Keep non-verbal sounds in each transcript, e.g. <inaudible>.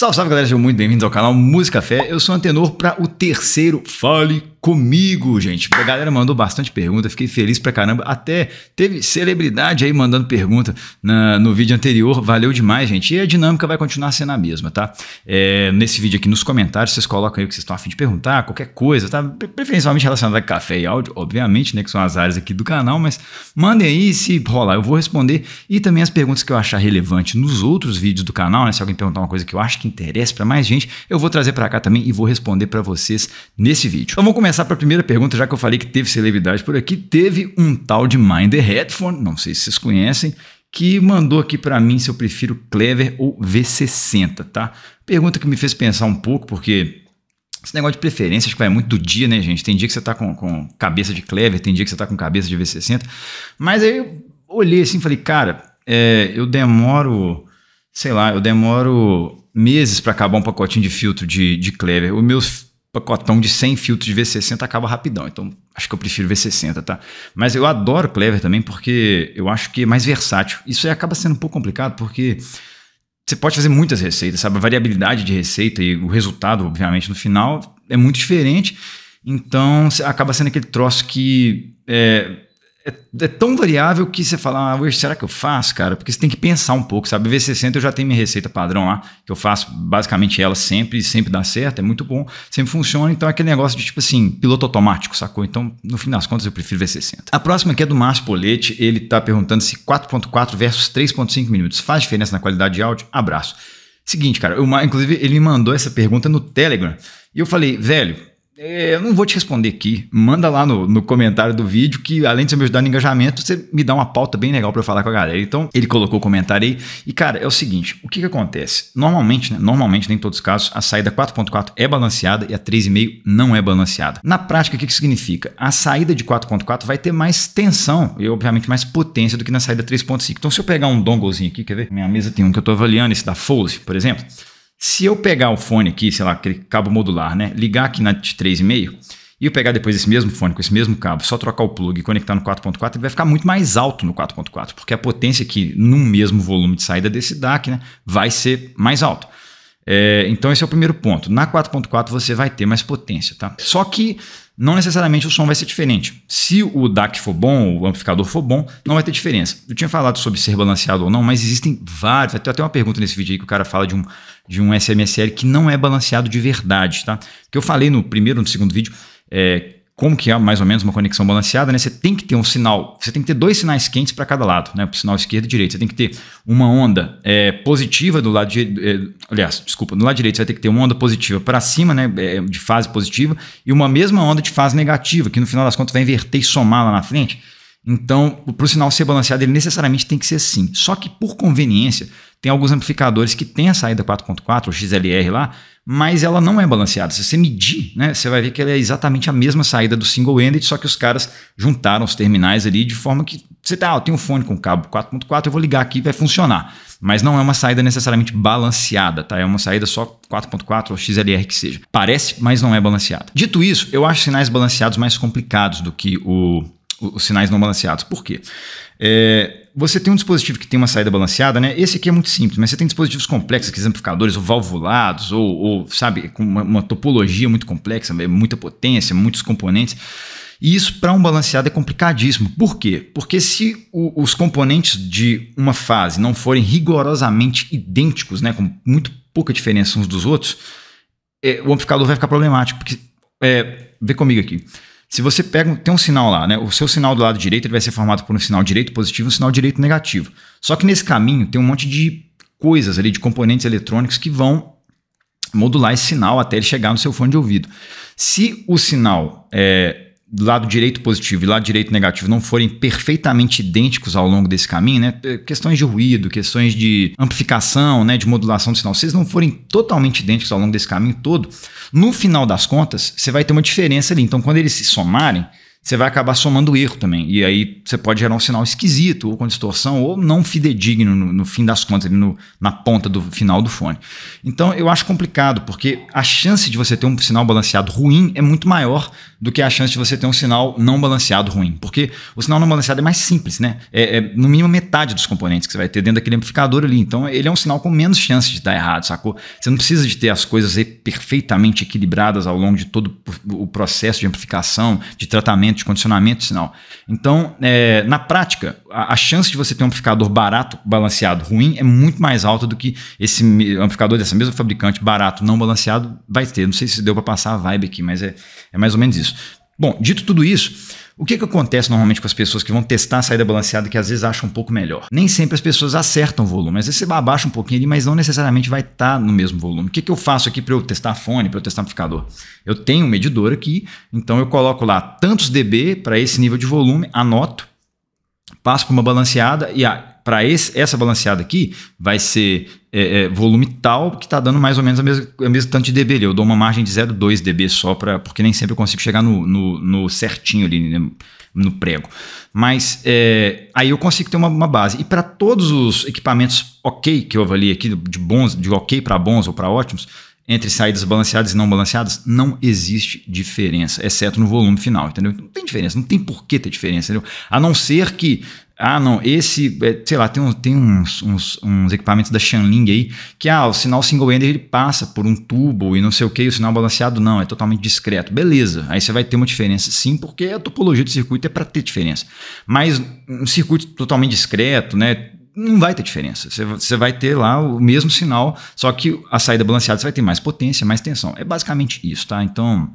Salve, salve galera, sejam muito bem-vindos ao canal Música Fé. Eu sou Antenor para o terceiro Fale comigo, gente. A galera mandou bastante pergunta, fiquei feliz pra caramba. Até teve celebridade aí mandando pergunta na, no vídeo anterior. Valeu demais, gente. E a dinâmica vai continuar sendo a mesma, tá? É, nesse vídeo aqui nos comentários, vocês colocam aí o que vocês estão afim de perguntar, qualquer coisa, tá? Preferencialmente relacionado a café e áudio, obviamente, né? Que são as áreas aqui do canal, mas mandem aí se rolar, eu vou responder. E também as perguntas que eu achar relevante nos outros vídeos do canal, né? Se alguém perguntar uma coisa que eu acho que interessa para mais gente, eu vou trazer para cá também e vou responder para vocês nesse vídeo. Então vamos começar começar para a primeira pergunta, já que eu falei que teve celebridade por aqui. Teve um tal de Minder Headphone, não sei se vocês conhecem, que mandou aqui para mim se eu prefiro Clever ou V60, tá? Pergunta que me fez pensar um pouco, porque esse negócio de preferência acho que vai muito do dia, né, gente? Tem dia que você tá com, com cabeça de Clever, tem dia que você tá com cabeça de V60. Mas aí eu olhei assim e falei, cara, é, eu demoro, sei lá, eu demoro meses para acabar um pacotinho de filtro de, de Clever. O meus pacotão de 100 filtros de V60 acaba rapidão. Então, acho que eu prefiro V60, tá? Mas eu adoro Clever também porque eu acho que é mais versátil. Isso aí acaba sendo um pouco complicado porque você pode fazer muitas receitas, sabe? A variabilidade de receita e o resultado, obviamente, no final é muito diferente. Então, acaba sendo aquele troço que é, é, é, tão variável que você fala, ah, será que eu faço, cara? Porque você tem que pensar um pouco, sabe? V60 eu já tenho minha receita padrão lá, que eu faço basicamente ela sempre, e sempre dá certo, é muito bom, sempre funciona. Então é aquele negócio de tipo assim, piloto automático, sacou? Então, no fim das contas, eu prefiro V60. A próxima aqui é do Márcio Polete, ele tá perguntando se 4.4 versus 3.5 minutos faz diferença na qualidade de áudio? Abraço. Seguinte, cara, eu, inclusive ele me mandou essa pergunta no Telegram. E eu falei, velho, é, eu não vou te responder aqui. Manda lá no, no comentário do vídeo que, além de você me ajudar no engajamento, você me dá uma pauta bem legal para eu falar com a galera. Então, ele colocou o comentário aí. E, cara, é o seguinte: o que, que acontece? Normalmente, né? Normalmente, nem em todos os casos, a saída 4.4 é balanceada e a 3,5 não é balanceada. Na prática, o que, que significa? A saída de 4.4 vai ter mais tensão e, obviamente, mais potência do que na saída 3.5. Então, se eu pegar um donglezinho aqui, quer ver? Minha mesa tem um que eu estou avaliando, esse da Fose, por exemplo. Se eu pegar o fone aqui, sei lá, aquele cabo modular, né? Ligar aqui na de 3,5 e eu pegar depois esse mesmo fone com esse mesmo cabo, só trocar o plug e conectar no 4.4, ele vai ficar muito mais alto no 4.4, porque a potência que no mesmo volume de saída desse DAC né, vai ser mais alto. É, então esse é o primeiro ponto. Na 4.4 você vai ter mais potência, tá? Só que não necessariamente o som vai ser diferente. Se o DAC for bom, o amplificador for bom, não vai ter diferença. Eu tinha falado sobre ser balanceado ou não, mas existem vários. Vai até uma pergunta nesse vídeo aí que o cara fala de um, de um SMSL que não é balanceado de verdade, tá? Que eu falei no primeiro, no segundo vídeo, é, como que é mais ou menos uma conexão balanceada, né? Você tem que ter um sinal, você tem que ter dois sinais quentes para cada lado, né? O sinal esquerdo e direito. Você tem que ter uma onda é, positiva do lado direito. É, aliás, desculpa, do lado direito você vai ter que ter uma onda positiva para cima, né? É, de fase positiva, e uma mesma onda de fase negativa, que no final das contas vai inverter e somar lá na frente. Então, para o sinal ser balanceado, ele necessariamente tem que ser assim. Só que, por conveniência, tem alguns amplificadores que tem a saída 4.4, o XLR lá, mas ela não é balanceada. Se você medir, né, você vai ver que ela é exatamente a mesma saída do single-ended, só que os caras juntaram os terminais ali de forma que você tá, ah, um fone com cabo 4.4, eu vou ligar aqui e vai funcionar. Mas não é uma saída necessariamente balanceada, tá? É uma saída só 4.4 ou XLR que seja. Parece, mas não é balanceada. Dito isso, eu acho sinais balanceados mais complicados do que o os sinais não balanceados. Por quê? É, você tem um dispositivo que tem uma saída balanceada, né? Esse aqui é muito simples, mas você tem dispositivos complexos, que amplificadores ou valvulados, ou, ou sabe, com uma, uma, topologia muito complexa, é muita potência, muitos componentes. E isso para um balanceado é complicadíssimo. Por quê? Porque se o, os componentes de uma fase não forem rigorosamente idênticos, né, com muito pouca diferença uns dos outros, é, o amplificador vai ficar problemático. Porque, é, vê comigo aqui. Se você pega, tem um sinal lá, né? O seu sinal do lado direito ele vai ser formado por um sinal direito positivo e um sinal direito negativo. Só que nesse caminho tem um monte de coisas ali, de componentes eletrônicos que vão modular esse sinal até ele chegar no seu fone de ouvido. Se o sinal é, lado direito positivo e lado direito negativo não forem perfeitamente idênticos ao longo desse caminho, né? Eh, questões de ruído, questões de amplificação, né? De modulação do sinal, se eles não forem totalmente idênticos ao longo desse caminho todo, no final das contas, você vai ter uma diferença ali. Então, quando eles se somarem, você vai acabar somando erro também. E aí você pode gerar um sinal esquisito, ou com distorção, ou não fidedigno no, no fim das contas, ali no, na ponta do final do fone. Então eu acho complicado, porque a chance de você ter um sinal balanceado ruim é muito maior do que a chance de você ter um sinal não balanceado ruim. Porque o sinal não balanceado é mais simples, né? É, é no mínimo metade dos componentes que você vai ter dentro daquele amplificador ali. Então ele é um sinal com menos chance de dar errado, sacou? Você não precisa de ter as coisas perfeitamente equilibradas ao longo de todo o processo de amplificação, de tratamento, de condicionamento de sinal. Então, é, na prática, a, a chance de você ter um amplificador barato, balanceado, ruim, é muito mais alta do que esse amplificador dessa mesma fabricante, barato, não balanceado, vai ter. Não sei se deu para passar a vibe aqui, mas é, é mais ou menos isso isso. Bom, dito tudo isso, o que, que acontece normalmente com as pessoas que vão testar a saída balanceada que às vezes acham um pouco melhor? Nem sempre as pessoas acertam o volume. Às vezes você abaixa um pouquinho ali, mas não necessariamente vai estar tá no mesmo volume. O que, que eu faço aqui para eu testar fone, para eu testar amplificador? Eu tenho um medidor aqui, então eu coloco lá tantos dB para esse nível de volume, anoto, passo para uma balanceada e ah, para essa balanceada aqui, vai ser é, é, volume tal, que está dando mais ou menos a mesma, a mesma tanto de dB ali. Eu dou uma margem de 0,2 dB só, pra, porque nem sempre eu consigo chegar no, no, no certinho ali, né, no prego. Mas é, aí eu consigo ter uma, uma base. E para todos os equipamentos ok que eu avaliei aqui, de bons, de ok para bons ou para ótimos, entre saídas balanceadas e não balanceadas, não existe diferença, exceto no volume final, entendeu? Não tem diferença, não tem por que ter diferença, entendeu? A não ser que ah, não, esse, é, sei lá, tem, um, tem uns, uns, uns, equipamentos da Shanling aí, que ah, o sinal single-ender ele passa por um tubo e não sei o que, o sinal balanceado não, é totalmente discreto. Beleza, aí você vai ter uma diferença sim, porque a topologia do circuito é para ter diferença. Mas um circuito totalmente discreto, né, não vai ter diferença. Você vai ter lá o mesmo sinal, só que a saída balanceada você vai ter mais potência, mais tensão. É basicamente isso, tá? Então,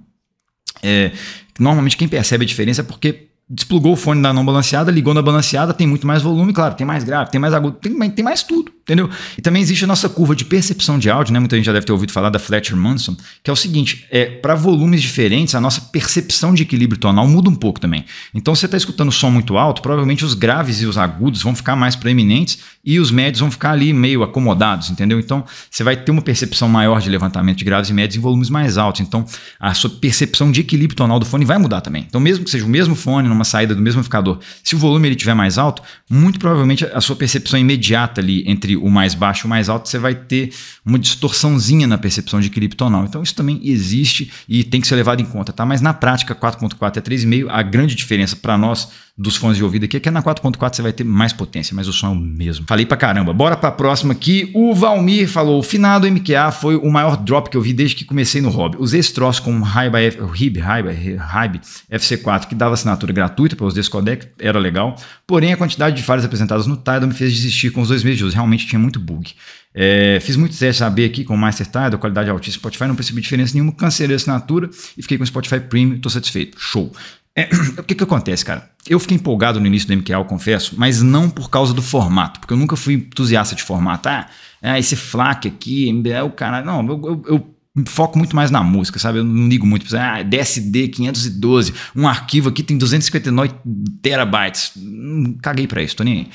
é, normalmente quem percebe a diferença é porque desplugou o fone da não balanceada, ligou na balanceada, tem muito mais volume, claro, tem mais grave, tem mais agudo, tem, tem mais tudo entendeu? E também existe a nossa curva de percepção de áudio, né? Muita gente já deve ter ouvido falar da Fletcher Manson, que é o seguinte: é para volumes diferentes, a nossa percepção de equilíbrio tonal muda um pouco também. Então, se você está escutando som muito alto, provavelmente os graves e os agudos vão ficar mais proeminentes e os médios vão ficar ali meio acomodados, entendeu? Então, você vai ter uma percepção maior de levantamento de graves e médios em volumes mais altos. Então, a sua percepção de equilíbrio tonal do fone vai mudar também. Então, mesmo que seja o mesmo fone, numa saída do mesmo amplificador, se o volume ele tiver mais alto, muito provavelmente a sua percepção imediata ali entre o mais baixo e o mais alto, você vai ter uma distorçãozinha na percepção de equilíbrio tonal. Então, isso também existe e tem que ser levado em conta, tá? Mas na prática, 4.4 é 3,5, a grande diferença para nós dos fones de ouvido aqui é na 4.4 você vai ter mais potência, mas o som é o mesmo. Falei pra caramba. Bora pra próxima aqui. O Valmir falou: o finado MQA foi o maior drop que eu vi desde que comecei no hobby. Usei esse troço com Raiba, Rib, FC4, que dava assinatura gratuita para os descodecs, era legal. Porém, a quantidade de falhas apresentadas no Tidal me fez desistir com os dois meses de uso. Realmente tinha muito bug. É, fiz muitos testes AB aqui com o Master Tidal, qualidade altíssima Spotify, não percebi diferença nenhuma, cancelei a assinatura e fiquei com o Spotify Premium, estou satisfeito. Show. É, <clears throat> o que, que acontece, cara? Eu fiquei empolgado no início do MQL, confesso, mas não por causa do formato, porque eu nunca fui entusiasta de formato. Ah, é esse FLAC aqui, é o cara. Não, eu, eu, eu foco muito mais na música, sabe? Eu não ligo muito pra ah, DSD 512, um arquivo aqui tem 259 terabytes. Hum, caguei para isso, tô nem aí.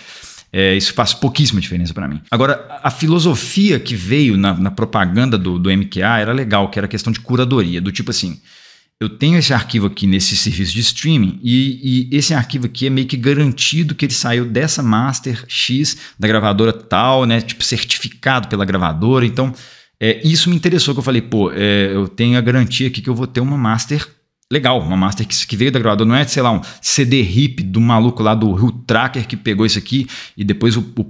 É, isso faz pouquíssima diferença para mim. Agora, a filosofia que veio na, na propaganda do, do MQA era legal, que era questão de curadoria, do tipo assim, eu tenho esse arquivo aqui nesse serviço de streaming e, e, esse arquivo aqui é meio que garantido que ele saiu dessa master X da gravadora tal, né? Tipo certificado pela gravadora. Então, é, isso me interessou que eu falei, pô, é, eu tenho a garantia aqui que eu vou ter uma master legal, uma master que, que veio da gravadora, não é, sei lá, um CD hip do maluco lá do Rio Tracker que pegou isso aqui e depois o, o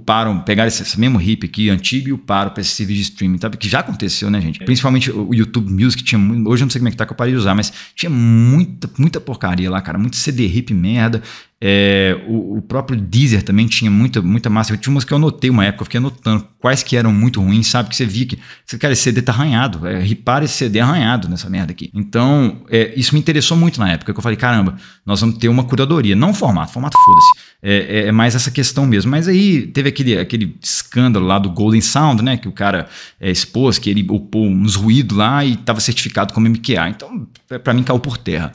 pegaram esse, esse, mesmo hip aqui antigo e o param para esse serviço de streaming, sabe? Que já aconteceu, né, gente? É. Principalmente o YouTube Music tinha, hoje eu não sei como é que tá que eu parei de usar, mas tinha muita, muita porcaria lá, cara, muito CD hip merda, é, o, o, próprio Deezer também tinha muita, muita massa. Eu tinha umas que eu anotei uma época, eu fiquei anotando quais que eram muito ruins, sabe? Que você via que, cara, esse CD tá arranhado, é, ripar esse CD é arranhado nessa merda aqui. Então, é, isso me interessou muito na época, que eu falei, caramba, nós vamos ter uma curadoria. Não formato, formato foda-se. É, é, é mais essa questão mesmo. Mas aí teve aquele, aquele escândalo lá do Golden Sound, né? Que o cara é, expôs, que ele opôs uns ruídos lá e tava certificado como MQA. Então, para mim, caiu por terra.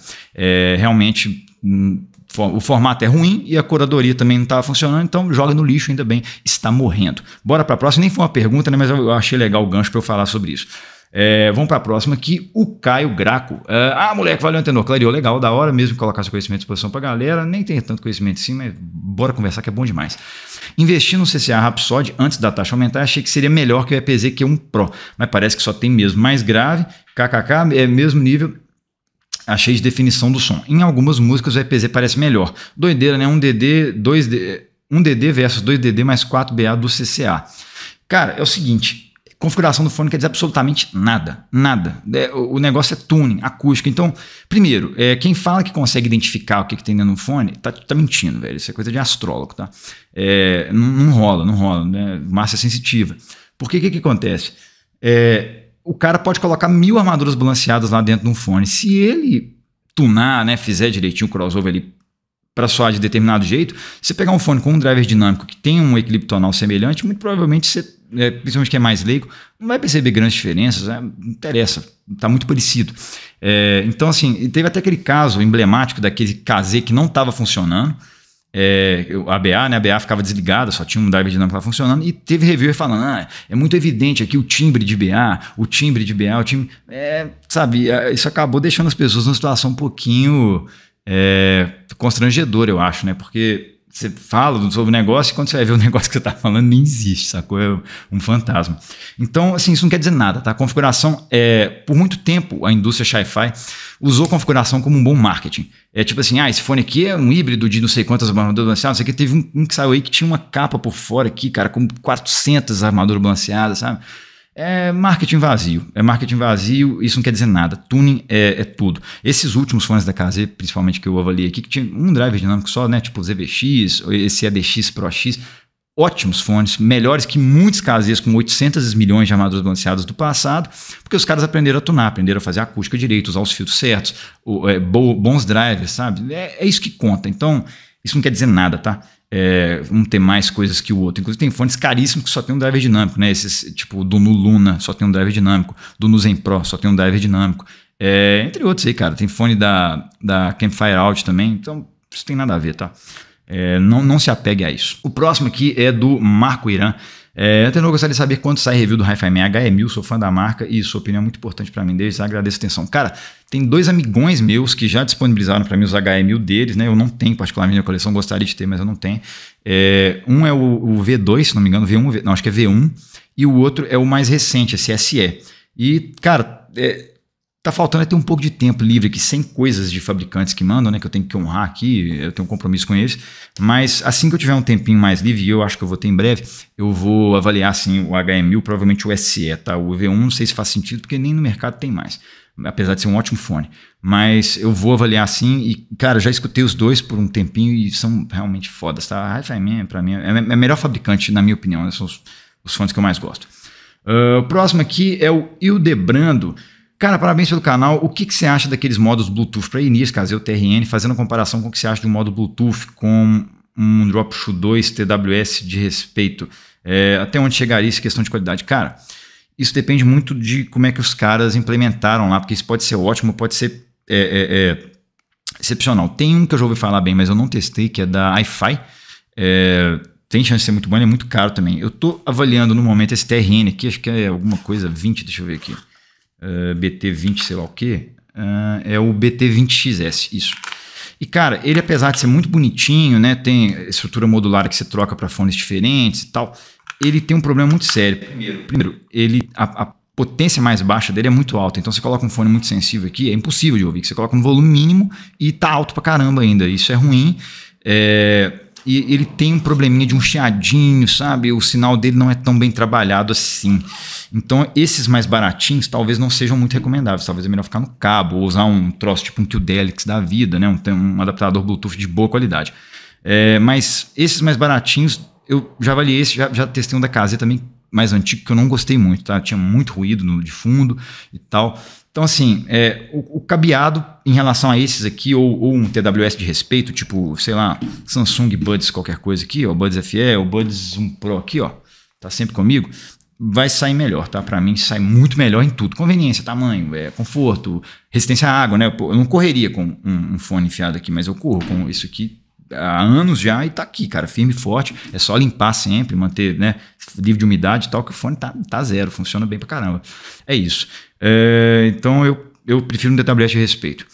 realmente hum, o formato é ruim e a curadoria também não estava tá funcionando, então joga no lixo ainda bem, está morrendo. Bora para a próxima, nem foi uma pergunta, né, mas eu achei legal o gancho para eu falar sobre isso. É, vamos para a próxima aqui, o Caio Graco. É, ah, moleque, valeu, Antenor. Clareou, legal, da hora mesmo colocar seu conhecimento à disposição para a galera. Nem tem tanto conhecimento assim, mas bora conversar que é bom demais. Investir no CCA Rhapsody antes da taxa aumentar, achei que seria melhor que o EPZ é um Pro, mas parece que só tem mesmo mais grave, KKK, é mesmo nível Achei de definição do som. Em algumas músicas o EPZ parece melhor. Doideira, né? Um DD, dois d um DD versus 2DD mais 4BA do CCA. Cara, é o seguinte, configuração do fone quer dizer absolutamente nada, nada. É, o negócio é tuning, acústico. Então, primeiro, é, quem fala que consegue identificar o que, que tem dentro do fone, tá, tá, mentindo, velho. Isso é coisa de astrólogo, tá? É, não, não, rola, não rola, né? Massa sensitiva. Por que que, que acontece? É, o cara pode colocar mil armaduras balanceadas lá dentro de um fone. Se ele tunar, né, fizer direitinho o crossover ali para soar de determinado jeito, se você pegar um fone com um driver dinâmico que tem um equilíbrio tonal semelhante, muito provavelmente você, é, principalmente quem é mais leigo, não vai perceber grandes diferenças, né? não interessa, está muito parecido. É, então, assim, teve até aquele caso emblemático daquele KZ que não estava funcionando, é, a BA, né? A BA ficava desligada, só tinha um driver dinâmico lá funcionando, e teve reviewer falando: ah, é muito evidente aqui o timbre de BA, o timbre de BA, o timbre. É, sabe, é, isso acabou deixando as pessoas numa situação um pouquinho é, constrangedora, eu acho, né? Porque você fala sobre o negócio e quando você vai ver o <laughs> negócio que você está falando nem existe, sacou? É um fantasma. Então, assim, isso não quer dizer nada, tá? A configuração é. Por muito tempo, a indústria Shi-Fi usou configuração como um bom marketing. É tipo assim, ah, esse fone aqui é um híbrido de não sei quantas armaduras balanceadas, não sei o que. Teve um, um que saiu aí que tinha uma capa por fora aqui, cara, com 400 armaduras balanceadas, sabe? É marketing vazio. É marketing vazio, isso não quer dizer nada. Tuning é, é tudo. Esses últimos fones da KZ, principalmente que eu avaliei aqui, que tinha um driver dinâmico só, né? Tipo ZBX, esse EDX Pro X. Ótimos fones, melhores que muitos KZs com 800 milhões de armaduras balanceadas do passado, porque os caras aprenderam a tunar, aprenderam a fazer acústica direito, usar os filtros certos, é, bons drivers, sabe? É, é isso que conta. Então, isso não quer dizer nada, tá? é, um ter mais coisas que o outro. Inclusive tem fones caríssimos que só tem um driver dinâmico, né? Esses, tipo, do Nu Luna só tem um driver dinâmico, do Nu Zen Pro só tem um driver dinâmico. É, entre outros aí, cara. Tem fone da, da Campfire Out também, então isso tem nada a ver, tá? É, não, não se apegue a isso. O próximo aqui é do Marco Irã. É, eu gostaria de saber quanto sai review do Hi-Fi MH. É mil, sou fã da marca e sua opinião é muito importante para mim desde agradeço a atenção. Cara, tem dois amigões meus que já disponibilizaram para mim os HE1000 deles, né? Eu não tenho particularmente na coleção, gostaria de ter, mas eu não tenho. É, um é o, o, V2, se não me engano, V1, não, acho que é V1, e o outro é o mais recente, esse SE. E, cara, é, Tá faltando é ter um pouco de tempo livre aqui, sem coisas de fabricantes que mandam, né? Que eu tenho que honrar aqui, eu tenho um compromisso com eles. Mas assim que eu tiver um tempinho mais livre, e eu acho que eu vou ter em breve, eu vou avaliar assim o HMU, provavelmente o SE, tá? O v 1 não sei se faz sentido, porque nem no mercado tem mais. Apesar de ser um ótimo fone. Mas eu vou avaliar assim e, cara, já escutei os dois por um tempinho e são realmente fodas, tá? A Hi-Fi é pra mim, é a é, é melhor fabricante, na minha opinião, né? São os, os fones que eu mais gosto. Uh, o próximo aqui é o Ildebrando. Brando. Cara, parabéns pelo canal. O que, que você acha daqueles modos Bluetooth para fazer o TRN, fazendo comparação com o que você acha de um modo Bluetooth com um DropShoe 2 TWS de respeito? É, até onde chegaria essa questão de qualidade? Cara, isso depende muito de como é que os caras implementaram lá, porque isso pode ser ótimo, pode ser é, é, é excepcional. Tem um que eu já ouvi falar bem, mas eu não testei, que é da iFi. É, tem chance de ser muito bom, ele é muito caro também. Eu estou avaliando no momento esse TRN aqui, acho que é alguma coisa 20, deixa eu ver aqui. Eh, BT20, sei lá o que, uh, é o BT20XS, isso. E cara, ele apesar de ser muito bonitinho, né, tem estrutura modular que você troca para fones diferentes e tal, ele tem um problema muito sério. Primeiro, primeiro ele a, a, potência mais baixa dele é muito alta, então você coloca um fone muito sensível aqui, é impossível de ouvir, você coloca um volume mínimo e tá alto pra caramba ainda, isso é ruim. É, e ele tem um probleminha de um chiadinho, sabe? O sinal dele não é tão bem trabalhado assim. Então, esses mais baratinhos talvez não sejam muito recomendáveis. Talvez é melhor ficar no cabo ou usar um troço tipo um Qdelix da vida, né? Um, um adaptador Bluetooth de boa qualidade. É, mas esses mais baratinhos, eu já avaliei esse, já, já testei um da casa também mais antigo que eu não gostei muito, tá? Tinha muito ruído no, de fundo e tal. Então, assim, é, o, o, cabeado em relação a esses aqui, ou, ou, um TWS de respeito, tipo, sei lá, Samsung Buds qualquer coisa aqui, ó, Buds FE, o Buds 1 Pro aqui, ó, tá sempre comigo, vai sair melhor, tá? Para mim sai muito melhor em tudo. Conveniência, tamanho, é, conforto, resistência à água, né? Eu não correria com um, um fone enfiado aqui, mas eu corro com isso aqui há anos já e tá aqui, cara, firme e forte. É só limpar sempre, manter, né, livre de umidade e tal, que o fone tá, tá zero, funciona bem pra caramba. É isso. É, então eu, eu prefiro um DWS a respeito.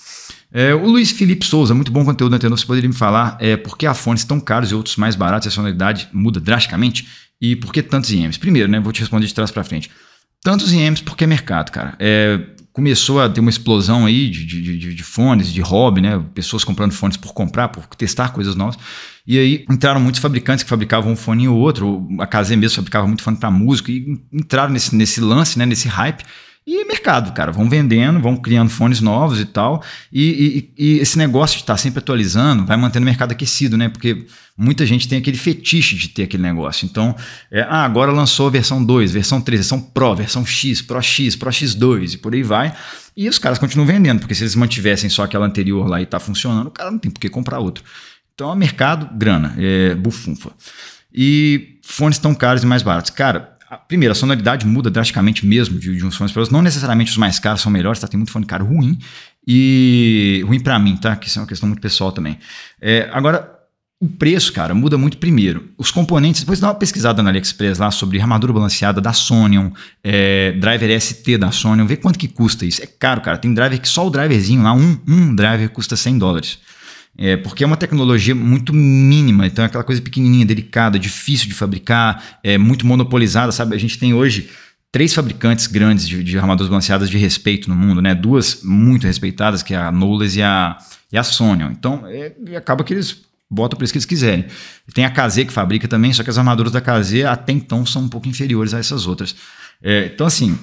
É, o Luiz Felipe Souza, muito bom conteúdo anterior. Né, Você poderia me falar é, por que há fones tão caros e outros mais baratos e a sonoridade muda drasticamente? E por que tantos IMs? Primeiro, né? Vou te responder de trás para frente. Tantos IMs porque é mercado, cara. É, começou a ter uma explosão aí de, de, de, de, fones, de hobby, né? Pessoas comprando fones por comprar, por testar coisas novas. E aí entraram muitos fabricantes que fabricavam um fone ou outro. A KZ mesmo fabricava muito fone para músico. E entraram nesse, nesse lance, né? Nesse hype. E mercado, cara, vão vendendo, vão criando fones novos e tal. E, e, e esse negócio de estar tá sempre atualizando vai mantendo o mercado aquecido, né? Porque muita gente tem aquele fetiche de ter aquele negócio. Então, é, ah, agora lançou versão 2, versão 3, versão Pro, versão X, Pro X, Pro X2 e por aí vai. E os caras continuam vendendo, porque se eles mantivessem só aquela anterior lá e tá funcionando, o cara não tem por que comprar outro. Então, é mercado, grana, é bufunfa. E fones tão caros e mais baratos. Cara, a, primeiro, a sonoridade muda drasticamente mesmo de, de uns fones para outros. Não necessariamente os mais caros são melhores, tá? Tem muito fone caro ruim. E ruim para mim, tá? Que isso é uma questão muito pessoal também. É, agora, o preço, cara, muda muito primeiro. Os componentes, depois dá uma pesquisada na AliExpress lá sobre armadura balanceada da Sony, é, driver ST da Sony, vê quanto que custa isso. É caro, cara. Tem driver que só o driverzinho lá, um, um driver custa 100 dólares. É, porque é uma tecnologia muito mínima, então é aquela coisa pequenininha, delicada, difícil de fabricar, é muito monopolizada, sabe? A gente tem hoje três fabricantes grandes de, de armaduras balanceadas de respeito no mundo, né? Duas muito respeitadas, que é a Knowles e a, e a Sony Então, é, acaba que eles botam o preço que eles quiserem. Tem a KZ que fabrica também, só que as armaduras da KZ até então são um pouco inferiores a essas outras. É, então, assim,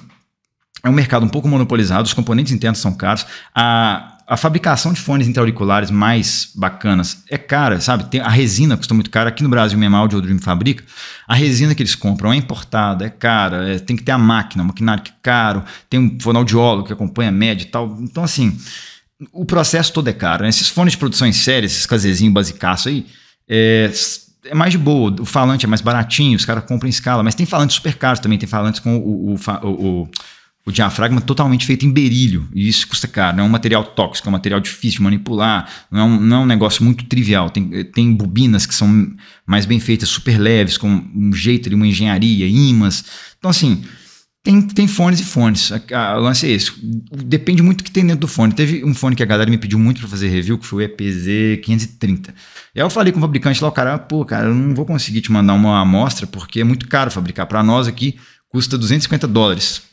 é um mercado um pouco monopolizado, os componentes internos são caros. A, a fabricação de fones intra-auriculares mais bacanas é cara, sabe? Tem, a resina custa muito cara. Aqui no Brasil, o Memal Audio Dream fabrica. A resina que eles compram é importada, é cara. É, tem que ter a máquina, o maquinário que é caro. Tem um fonoaudiólogo que acompanha a média e tal. Então, assim, o processo todo é caro. Né? Esses fones de produção em série, esses casezinhos basicaço aí, é, é mais de boa, o falante é mais baratinho, os caras compram em escala, mas tem falantes super caros também, tem falantes com o, o, o, o o diafragma é totalmente feito em berílio, e isso custa caro, não é um material tóxico, é um material difícil de manipular, não é um, não é um negócio muito trivial. Tem, eh, tem bobinas que são mais bem feitas, super leves, com um jeito de uma engenharia, imãs. Então, assim, tem, tem fones e fones. A, a, o lance é esse. Depende muito do que tem dentro do fone. Teve um fone que a galera me pediu muito para fazer review, que foi o EPZ 530. E aí eu falei com o fabricante lá, o cara, pô, cara, eu não vou conseguir te mandar uma amostra porque é muito caro fabricar. Para nós aqui, custa 250 dólares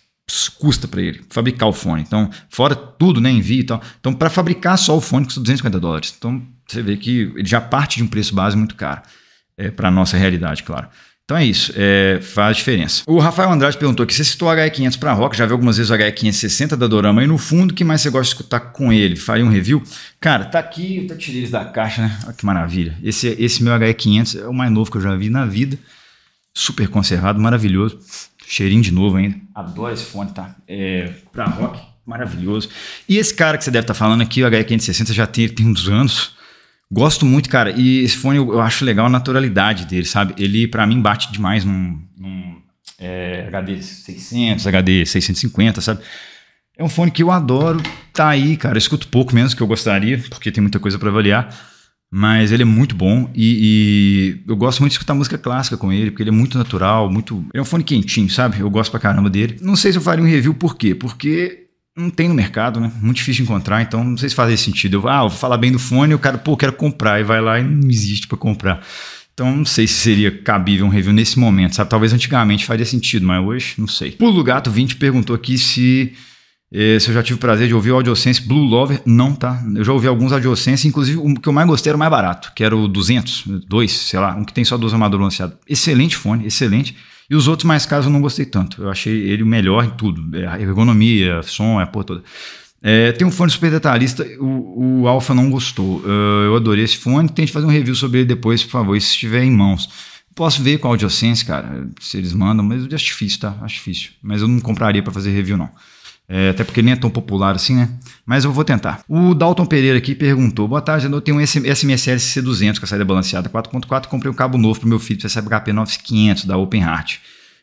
custa para ele fabricar o fone. Então, fora tudo, né, envio e tal. Então, para fabricar só o fone custa 250 dólares. Então, você vê que ele já parte de um preço base muito caro é, para nossa realidade, claro. Então é isso, é, faz diferença. O Rafael Andrade perguntou aqui, você citou o HE500 para rock, já vi algumas vezes o HE560 da Dorama, e no fundo, o que mais você gosta de escutar com ele? Faria um review? Cara, tá aqui, eu tirei eles da caixa, né? Olha que maravilha. Esse, esse meu HE500 é o mais novo que eu já vi na vida, super conservado, maravilhoso. Cheirinho de novo ainda. Adoro esse fone, tá? É, pra rock, maravilhoso. E esse cara que você deve estar tá falando aqui, o HE560, já tem, tem uns anos. Gosto muito, cara. E esse fone eu, eu acho legal a naturalidade dele, sabe? Ele, para mim, bate demais num, num é, HD 600, HD 650, sabe? É um fone que eu adoro, tá aí, cara. Eu escuto pouco menos que eu gostaria, porque tem muita coisa para avaliar. Mas ele é muito bom e, e, eu gosto muito de escutar música clássica com ele, porque ele é muito natural, muito. Ele é um fone quentinho, sabe? Eu gosto pra caramba dele. Não sei se eu faria um review por quê? Porque não tem no mercado, né? Muito difícil de encontrar, então não sei se faz sentido. Eu, ah, eu vou falar bem do fone, e o cara, pô, quero comprar, e vai lá e não existe para comprar. Então não sei se seria cabível um review nesse momento, sabe? Talvez antigamente faria sentido, mas hoje não sei. Pulo Gato 20 perguntou aqui se esse é, eu já tive o prazer de ouvir o AudioSense Blue Lover, não tá? Eu já ouvi alguns AudioSense, inclusive o que eu mais gostei era o mais barato, que era o 200, 2, sei lá, um que tem só duas armaduras lançadas. Excelente fone, excelente. E os outros mais caros eu não gostei tanto. Eu achei ele o melhor em tudo. É, a ergonomia, som, é a porra toda. É, tem um fone super detalhista, o, o Alpha não gostou. eu adorei esse fone, tente fazer um review sobre ele depois, por favor, se estiver em mãos. Posso ver com o AudioSense, cara, se eles mandam, mas acho difícil, tá? Acho difícil. Mas eu não compraria para fazer review, não. É, até porque nem é tão popular assim, né? Mas eu vou tentar. O Dalton Pereira aqui perguntou: Boa tarde, eu tenho um SMSL C200 com a saída balanceada 4.4. Comprei um cabo novo para meu filho do HP 9500 da Open Heart.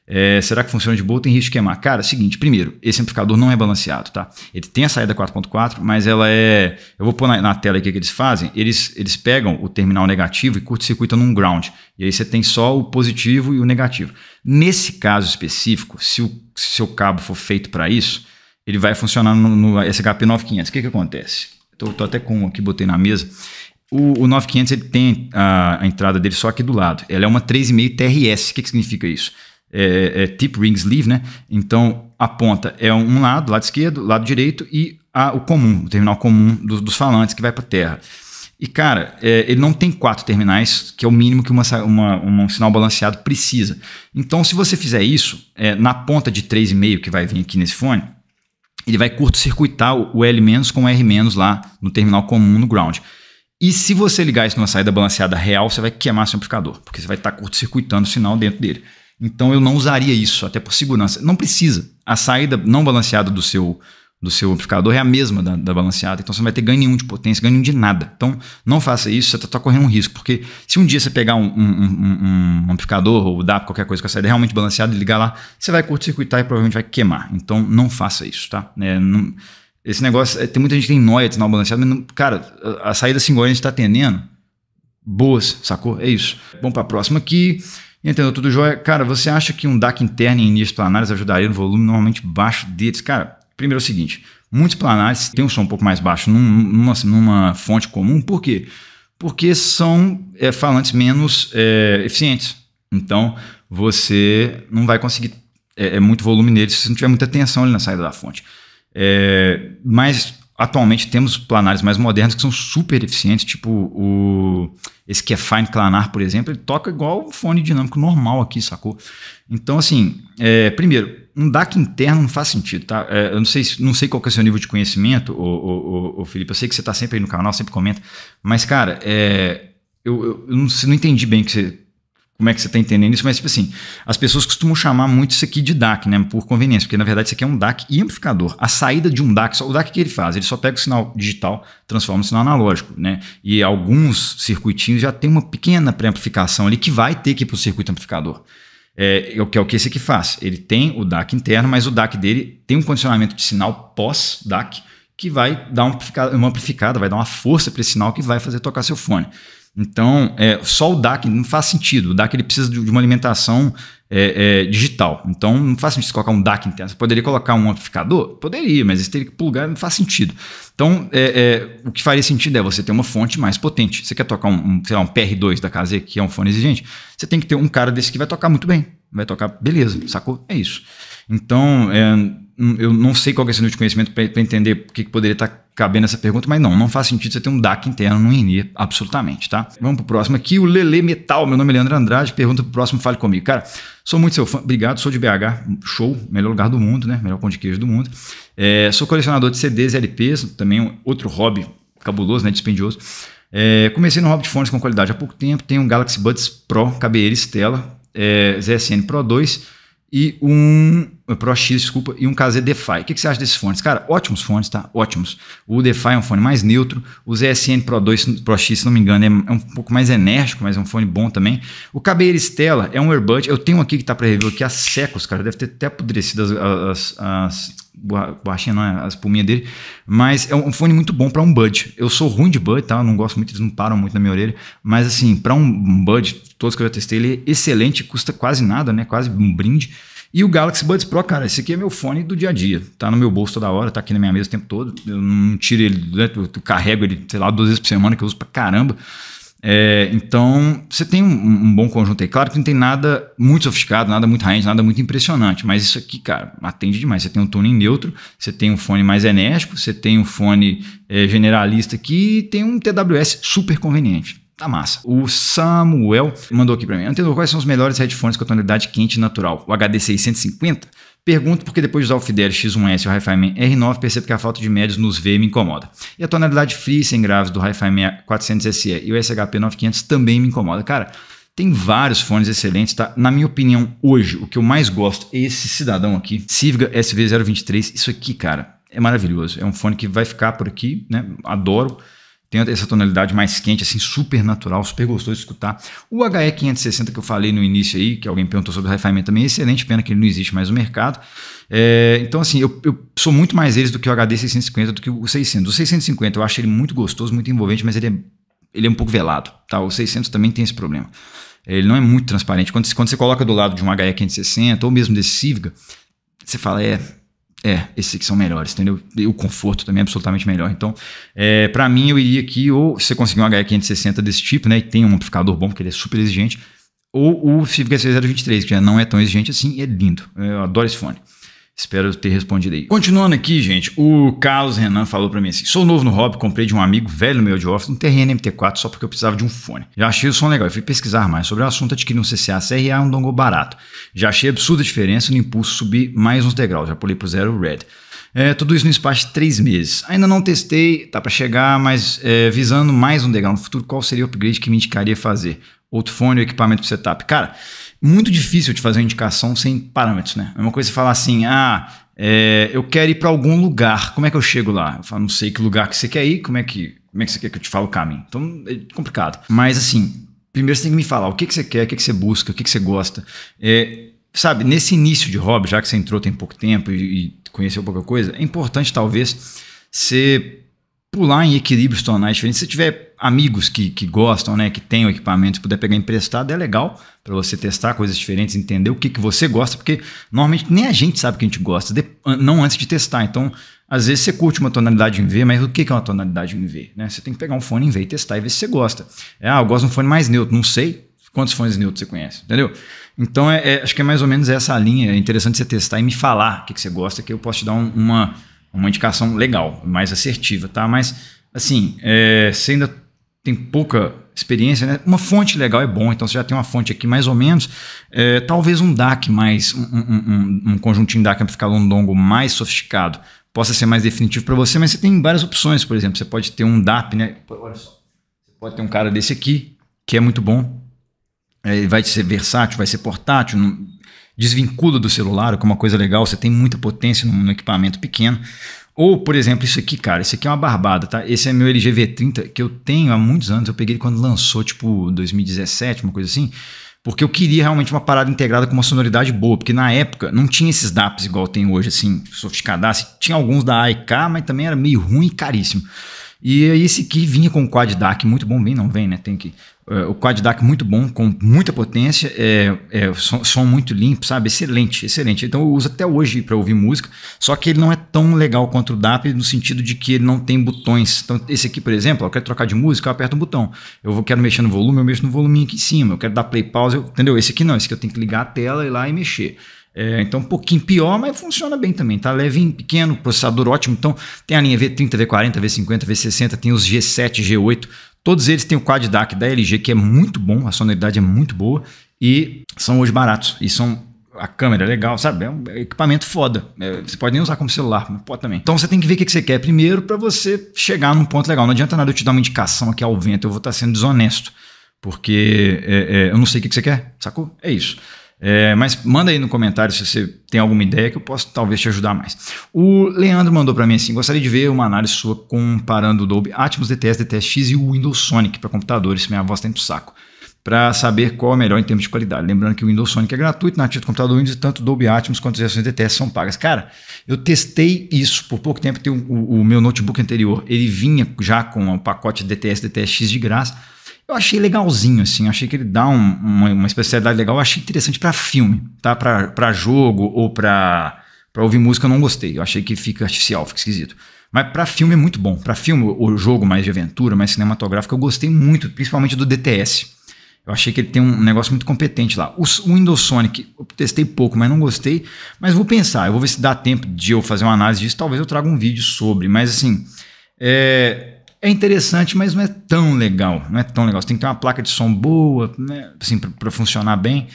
É, será que funciona de boa? Tem risco de queimar? Cara, é seguinte, primeiro, esse amplificador não é balanceado, tá? Ele tem a saída 4.4, mas ela é. Eu vou pôr na, na tela aqui o que eles fazem. Eles, eles pegam o terminal negativo e curto-circuitam num ground. E aí você tem só o positivo e o negativo. Nesse caso específico, se o seu cabo for feito para isso, ele vai funcionar no, no SHP 9500. O que, que acontece? Estou até com um aqui, botei na mesa. O, o 9500 ele tem a, a, entrada dele só aqui do lado. Ela é uma 3,5 TRS. O que, que significa isso? É, é, tip ring sleeve, né? Então a ponta é um lado, lado esquerdo, lado direito e a, o comum, o terminal comum do, dos falantes que vai para terra. E, cara, é, ele não tem quatro terminais, que é o mínimo que uma, uma, um sinal balanceado precisa. Então, se você fizer isso, é, na ponta de 3,5 que vai vir aqui nesse fone, ele vai curto-circuitar o L- com o R- lá no terminal comum no ground. E se você ligar isso numa saída balanceada real, você vai queimar seu amplificador, porque você vai estar tá curto-circuitando o sinal dentro dele. Então eu não usaria isso, até por segurança. Não precisa. A saída não balanceada do seu do seu amplificador é a mesma da, da balanceada, então você não vai ter ganho nenhum de potência, ganho nenhum de nada. Então não faça isso, você está tá correndo um risco, porque se um dia você pegar um, um, um, um amplificador ou dar qualquer coisa com a saída realmente balanceada e ligar lá, você vai curto-circuitar e provavelmente vai queimar. Então não faça isso, tá? É, não, esse negócio, é, tem muita gente que tem noia de sinal balanceado, mas, não, cara, a, a saída singolante está atendendo, boas, sacou? É isso. Vamos para a próxima aqui. Entendeu? Tudo jóia. Cara, você acha que um DAC interno em início planares ajudaria no volume normalmente baixo deles? Cara, Primeiro é o seguinte: muitos planares têm um som um pouco mais baixo num, numa, numa, fonte comum, por quê? Porque são é, falantes menos é, eficientes. Então, você não vai conseguir é, é muito volume neles se não tiver muita tensão ali na saída da fonte. É, mas atualmente temos planares mais modernos que são super eficientes, tipo o esse que é Fine Planar, por exemplo, ele toca igual um fone dinâmico normal aqui, sacou? Então, assim, é, primeiro, um DAC interno não faz sentido, tá? É, eu não sei, não sei qual é o seu nível de conhecimento, ô, ô, ô, Felipe. Eu sei que você está sempre aí no canal, sempre comenta. Mas, cara, é, eu, eu, eu não, não, entendi bem você, como é que você está entendendo isso, mas, tipo assim, as pessoas costumam chamar muito isso aqui de DAC, né? Por conveniência, porque na verdade isso aqui é um DAC e amplificador. A saída de um DAC, só, o DAC que ele faz? Ele só pega o sinal digital, transforma no sinal analógico, né? E alguns circuitinhos já tem uma pequena pré-amplificação ali que vai ter que ir para o circuito amplificador é, é que é o que esse aqui faz. Ele tem o DAC interno, mas o DAC dele tem um condicionamento de sinal pós-DAC que vai dar uma amplificada, vai dar uma força para esse sinal que vai fazer tocar seu fone. Então, é, só o DAC não faz sentido. O DAC ele precisa de uma alimentação é, é, digital. Então, não faz sentido colocar um DAC interno. Você poderia colocar um amplificador? Poderia, mas isso teria que plugar, não faz sentido. Então, é, é, o que faria sentido é você ter uma fonte mais potente. Você quer tocar um, um, lá, um PR2 da KZ, que é um fone exigente? Você tem que ter um cara desse que vai tocar muito bem. Vai tocar, beleza, sacou? É isso. Então, é, Hum, eu não sei qual é esse nível de conhecimento para entender o que, que, poderia estar tá cabendo essa pergunta, mas não, não faz sentido você ter um DAC interno no INE, absolutamente, tá? Vamos pro próximo aqui, o Lele Metal, meu nome é Leandro Andrade, pergunta pro próximo, fale comigo. Cara, sou muito seu fã, obrigado, sou de BH, show, melhor lugar do mundo, né? Melhor pão de queijo do mundo. É, sou colecionador de CDs e LPs, também outro hobby cabuloso, né? Dispendioso. É, comecei no hobby de fones com qualidade há pouco tempo, tenho um Galaxy Buds Pro, KBL Stella, é, ZSN Pro 2 e um eh, Pro X desculpa, e um KZ DeFi. O que, que você acha desses fones? Cara, ótimos fones, tá? Ótimos. O DeFi é um fone mais neutro, o ZSN Pro 2 X, se não me engano, é, é um pouco mais enérgico, mas é um fone bom também. O Cabeira Stella é um Airbud. eu tenho aqui que tá para review aqui há séculos, cara, deve ter até apodrecido as, as, as borrachinha, não, é? as pulminhas dele. Mas é um fone muito bom para um bud. Eu sou ruim de bud, tá? Eu não gosto muito, eles não param muito na minha orelha. Mas assim, para um bud, todos que eu já testei, ele é excelente, custa quase nada, né? Quase um brinde. E o Galaxy Buds Pro, cara, esse aqui é meu fone do dia a dia. Tá no meu bolso toda hora, tá aqui na minha mesa o tempo todo. Eu não tiro ele, né? eu carrego ele, sei lá, duas vezes por semana, que eu uso pra caramba. É, então, você tem um, um, bom conjunto aí. Claro que não tem nada muito sofisticado, nada muito high-end, nada muito impressionante, mas isso aqui, cara, atende demais. Você tem um tuning neutro, você tem um fone mais enérgico, você tem um fone é, generalista aqui e tem um TWS super conveniente. Tá massa. O Samuel mandou aqui pra mim. Anterior, quais são os melhores headphones com a tonalidade quente natural? O HD650? Pergunto porque depois de usar o Fidelis X1S e o Hi-Fi Man R9, percebo que a falta de médios nos V me incomoda. E a tonalidade free sem graves do Hi-Fi Man 400SE e o SHP9500 também me incomoda. Cara, tem vários fones excelentes, tá? Na minha opinião, hoje, o que eu mais gosto é esse cidadão aqui, Civga SV023. Isso aqui, cara, é maravilhoso. É um fone que vai ficar por aqui, né? Adoro tem essa tonalidade mais quente, assim, super natural, super gostoso de escutar. O HE560 que eu falei no início aí, que alguém perguntou sobre o Hi-Fi também é excelente, pena que ele não existe mais no mercado. É, então, assim, eu, eu, sou muito mais eles do que o HD 650, do que o 600. O 650 eu acho ele muito gostoso, muito envolvente, mas ele é, ele é um pouco velado, tá? O 600 também tem esse problema. É, ele não é muito transparente. Quando, quando você coloca do lado de um HE560 ou mesmo desse Civica, você fala, é, é, esses aqui são melhores, entendeu? E o conforto também é absolutamente melhor. Então, é, para mim, eu iria aqui, ou se você conseguir um HE560 desse tipo, né? E tem um amplificador bom, porque ele é super exigente. Ou o Civic S023, que já não é tão exigente assim, e é lindo. Eu adoro esse fone. Espero ter respondido aí. Continuando aqui, gente, o Carlos Renan falou para mim assim: sou novo no hobby, comprei de um amigo velho meu de office um terreno MT4 só porque eu precisava de um fone. Já achei o som legal e fui pesquisar mais sobre o assunto, adquiri um CCA CRA um dongle barato. Já achei absurda a diferença no impulso subir mais uns degraus, já pulei pro zero red. É, tudo isso no espaço de três meses. Ainda não testei, tá para chegar, mas é, visando mais um degrau no futuro, qual seria o upgrade que me indicaria fazer? Outro fone ou equipamento pro setup? Cara, muito difícil de fazer uma indicação sem parâmetros, né? É uma coisa você falar assim, ah, é, eu quero ir para algum lugar, como é que eu chego lá? Eu falo, não sei que lugar que você quer ir, como é que, como é que você quer que eu te fale o caminho? Então, é complicado. Mas, assim, primeiro você tem que me falar o que, que você quer, o que, que você busca, o que, que você gosta. É, sabe, nesse início de hobby, já que você entrou tem pouco tempo e, e conheceu pouca coisa, é importante, talvez, você pular em equilíbrios tonais Se você tiver amigos que, que gostam, né, que têm o equipamento, puder pegar emprestado, é legal para você testar coisas diferentes, entender o que, que você gosta, porque normalmente nem a gente sabe o que a gente gosta, de, não antes de testar. Então, às vezes você curte uma tonalidade em V, mas o que, que é uma tonalidade em V? Né? Você tem que pegar um fone em V e testar e ver se você gosta. É, ah, eu gosto de um fone mais neutro, não sei quantos fones neutros você conhece, entendeu? Então, é, é, acho que é mais ou menos essa linha. É interessante você testar e me falar o que, que você gosta, que eu posso te dar um, uma, uma indicação legal, mais assertiva, tá? Mas, assim, é, você ainda tem pouca experiência, né? Uma fonte legal é bom, então você já tem uma fonte aqui mais ou menos. É, talvez um DAC mais, um, um, um, um conjuntinho DAC amplificado londongo mais sofisticado possa ser mais definitivo para você, mas você tem várias opções, por exemplo, você pode ter um DAP, né? Olha só, você pode ter um cara desse aqui, que é muito bom, é, Ele vai ser versátil, vai ser portátil, desvincula do celular, que é uma coisa legal, você tem muita potência no equipamento pequeno. Ou, por exemplo, isso aqui, cara, isso aqui é uma barbada, tá? Esse é meu LGV30 que eu tenho há muitos anos, eu peguei ele quando lançou, tipo, 2017, uma coisa assim, porque eu queria realmente uma parada integrada com uma sonoridade boa, porque na época não tinha esses DAPs igual tem hoje, assim, sofisticadaço, tinha alguns da AIK, mas também era meio ruim e caríssimo. E esse aqui vinha com quad DAC muito bom, vem não vem, né? Tem que é, o quad DAC é muito bom, com muita potência, é, é som, som, muito limpo, sabe? Excelente, excelente. Então eu uso até hoje para ouvir música, só que ele não é tão legal quanto o DAP no sentido de que ele não tem botões. Então esse aqui, por exemplo, ó, eu quero trocar de música, eu aperto um botão. Eu vou, quero mexer no volume, eu mexo no volume aqui em cima. Eu quero dar play, pause, eu, entendeu? Esse aqui não, esse aqui eu tenho que ligar a tela e ir lá e mexer. É, então, um pouquinho pior, mas funciona bem também. Tá leve, pequeno, processador ótimo. Então, tem a linha V30, V40, V50, V60, tem os G7, G8, Todos eles têm o Quad DAC da LG, que é muito bom, a sonoridade é muito boa e são hoje baratos. E são a câmera é legal, sabe? É um equipamento foda. É, você pode nem usar como celular, mas pode também. Então você tem que ver o que você quer primeiro para você chegar num ponto legal. Não adianta nada eu te dar uma indicação aqui ao vento, eu vou estar sendo desonesto, porque é, é, eu não sei o que você quer, sacou? É isso. É, mas manda aí no comentário se você tem alguma ideia que eu posso talvez te ajudar mais. O Leandro mandou para mim assim: gostaria de ver uma análise sua comparando o Dolby Atmos DTS, DTS-X e o Windows Sonic para computadores, minha voz está indo pro saco. Para saber qual é o melhor em termos de qualidade. Lembrando que o Windows Sonic é gratuito, nativo do computador Windows, e tanto Dolby Atmos quanto as versões DTS são pagas. Cara, eu testei isso por pouco tempo. O, o, o meu notebook anterior ele vinha já com o pacote DTS, DTS-X de graça eu achei legalzinho, assim. Achei que ele dá um, uma, uma, especialidade legal. Eu achei interessante para filme, tá? Para jogo ou para ouvir música, eu não gostei. Eu achei que fica artificial, fica esquisito. Mas para filme é muito bom. Para filme, o jogo mais de aventura, mais cinematográfico, eu gostei muito, principalmente do DTS. Eu achei que ele tem um negócio muito competente lá. O Windows Sonic, eu testei pouco, mas não gostei. Mas vou pensar, eu vou ver se dá tempo de eu fazer uma análise disso. Talvez eu traga um vídeo sobre. Mas assim, é, é interessante, mas não é tão legal. Não é tão legal. Você tem que ter uma placa de som boa, né? Assim, para funcionar bem.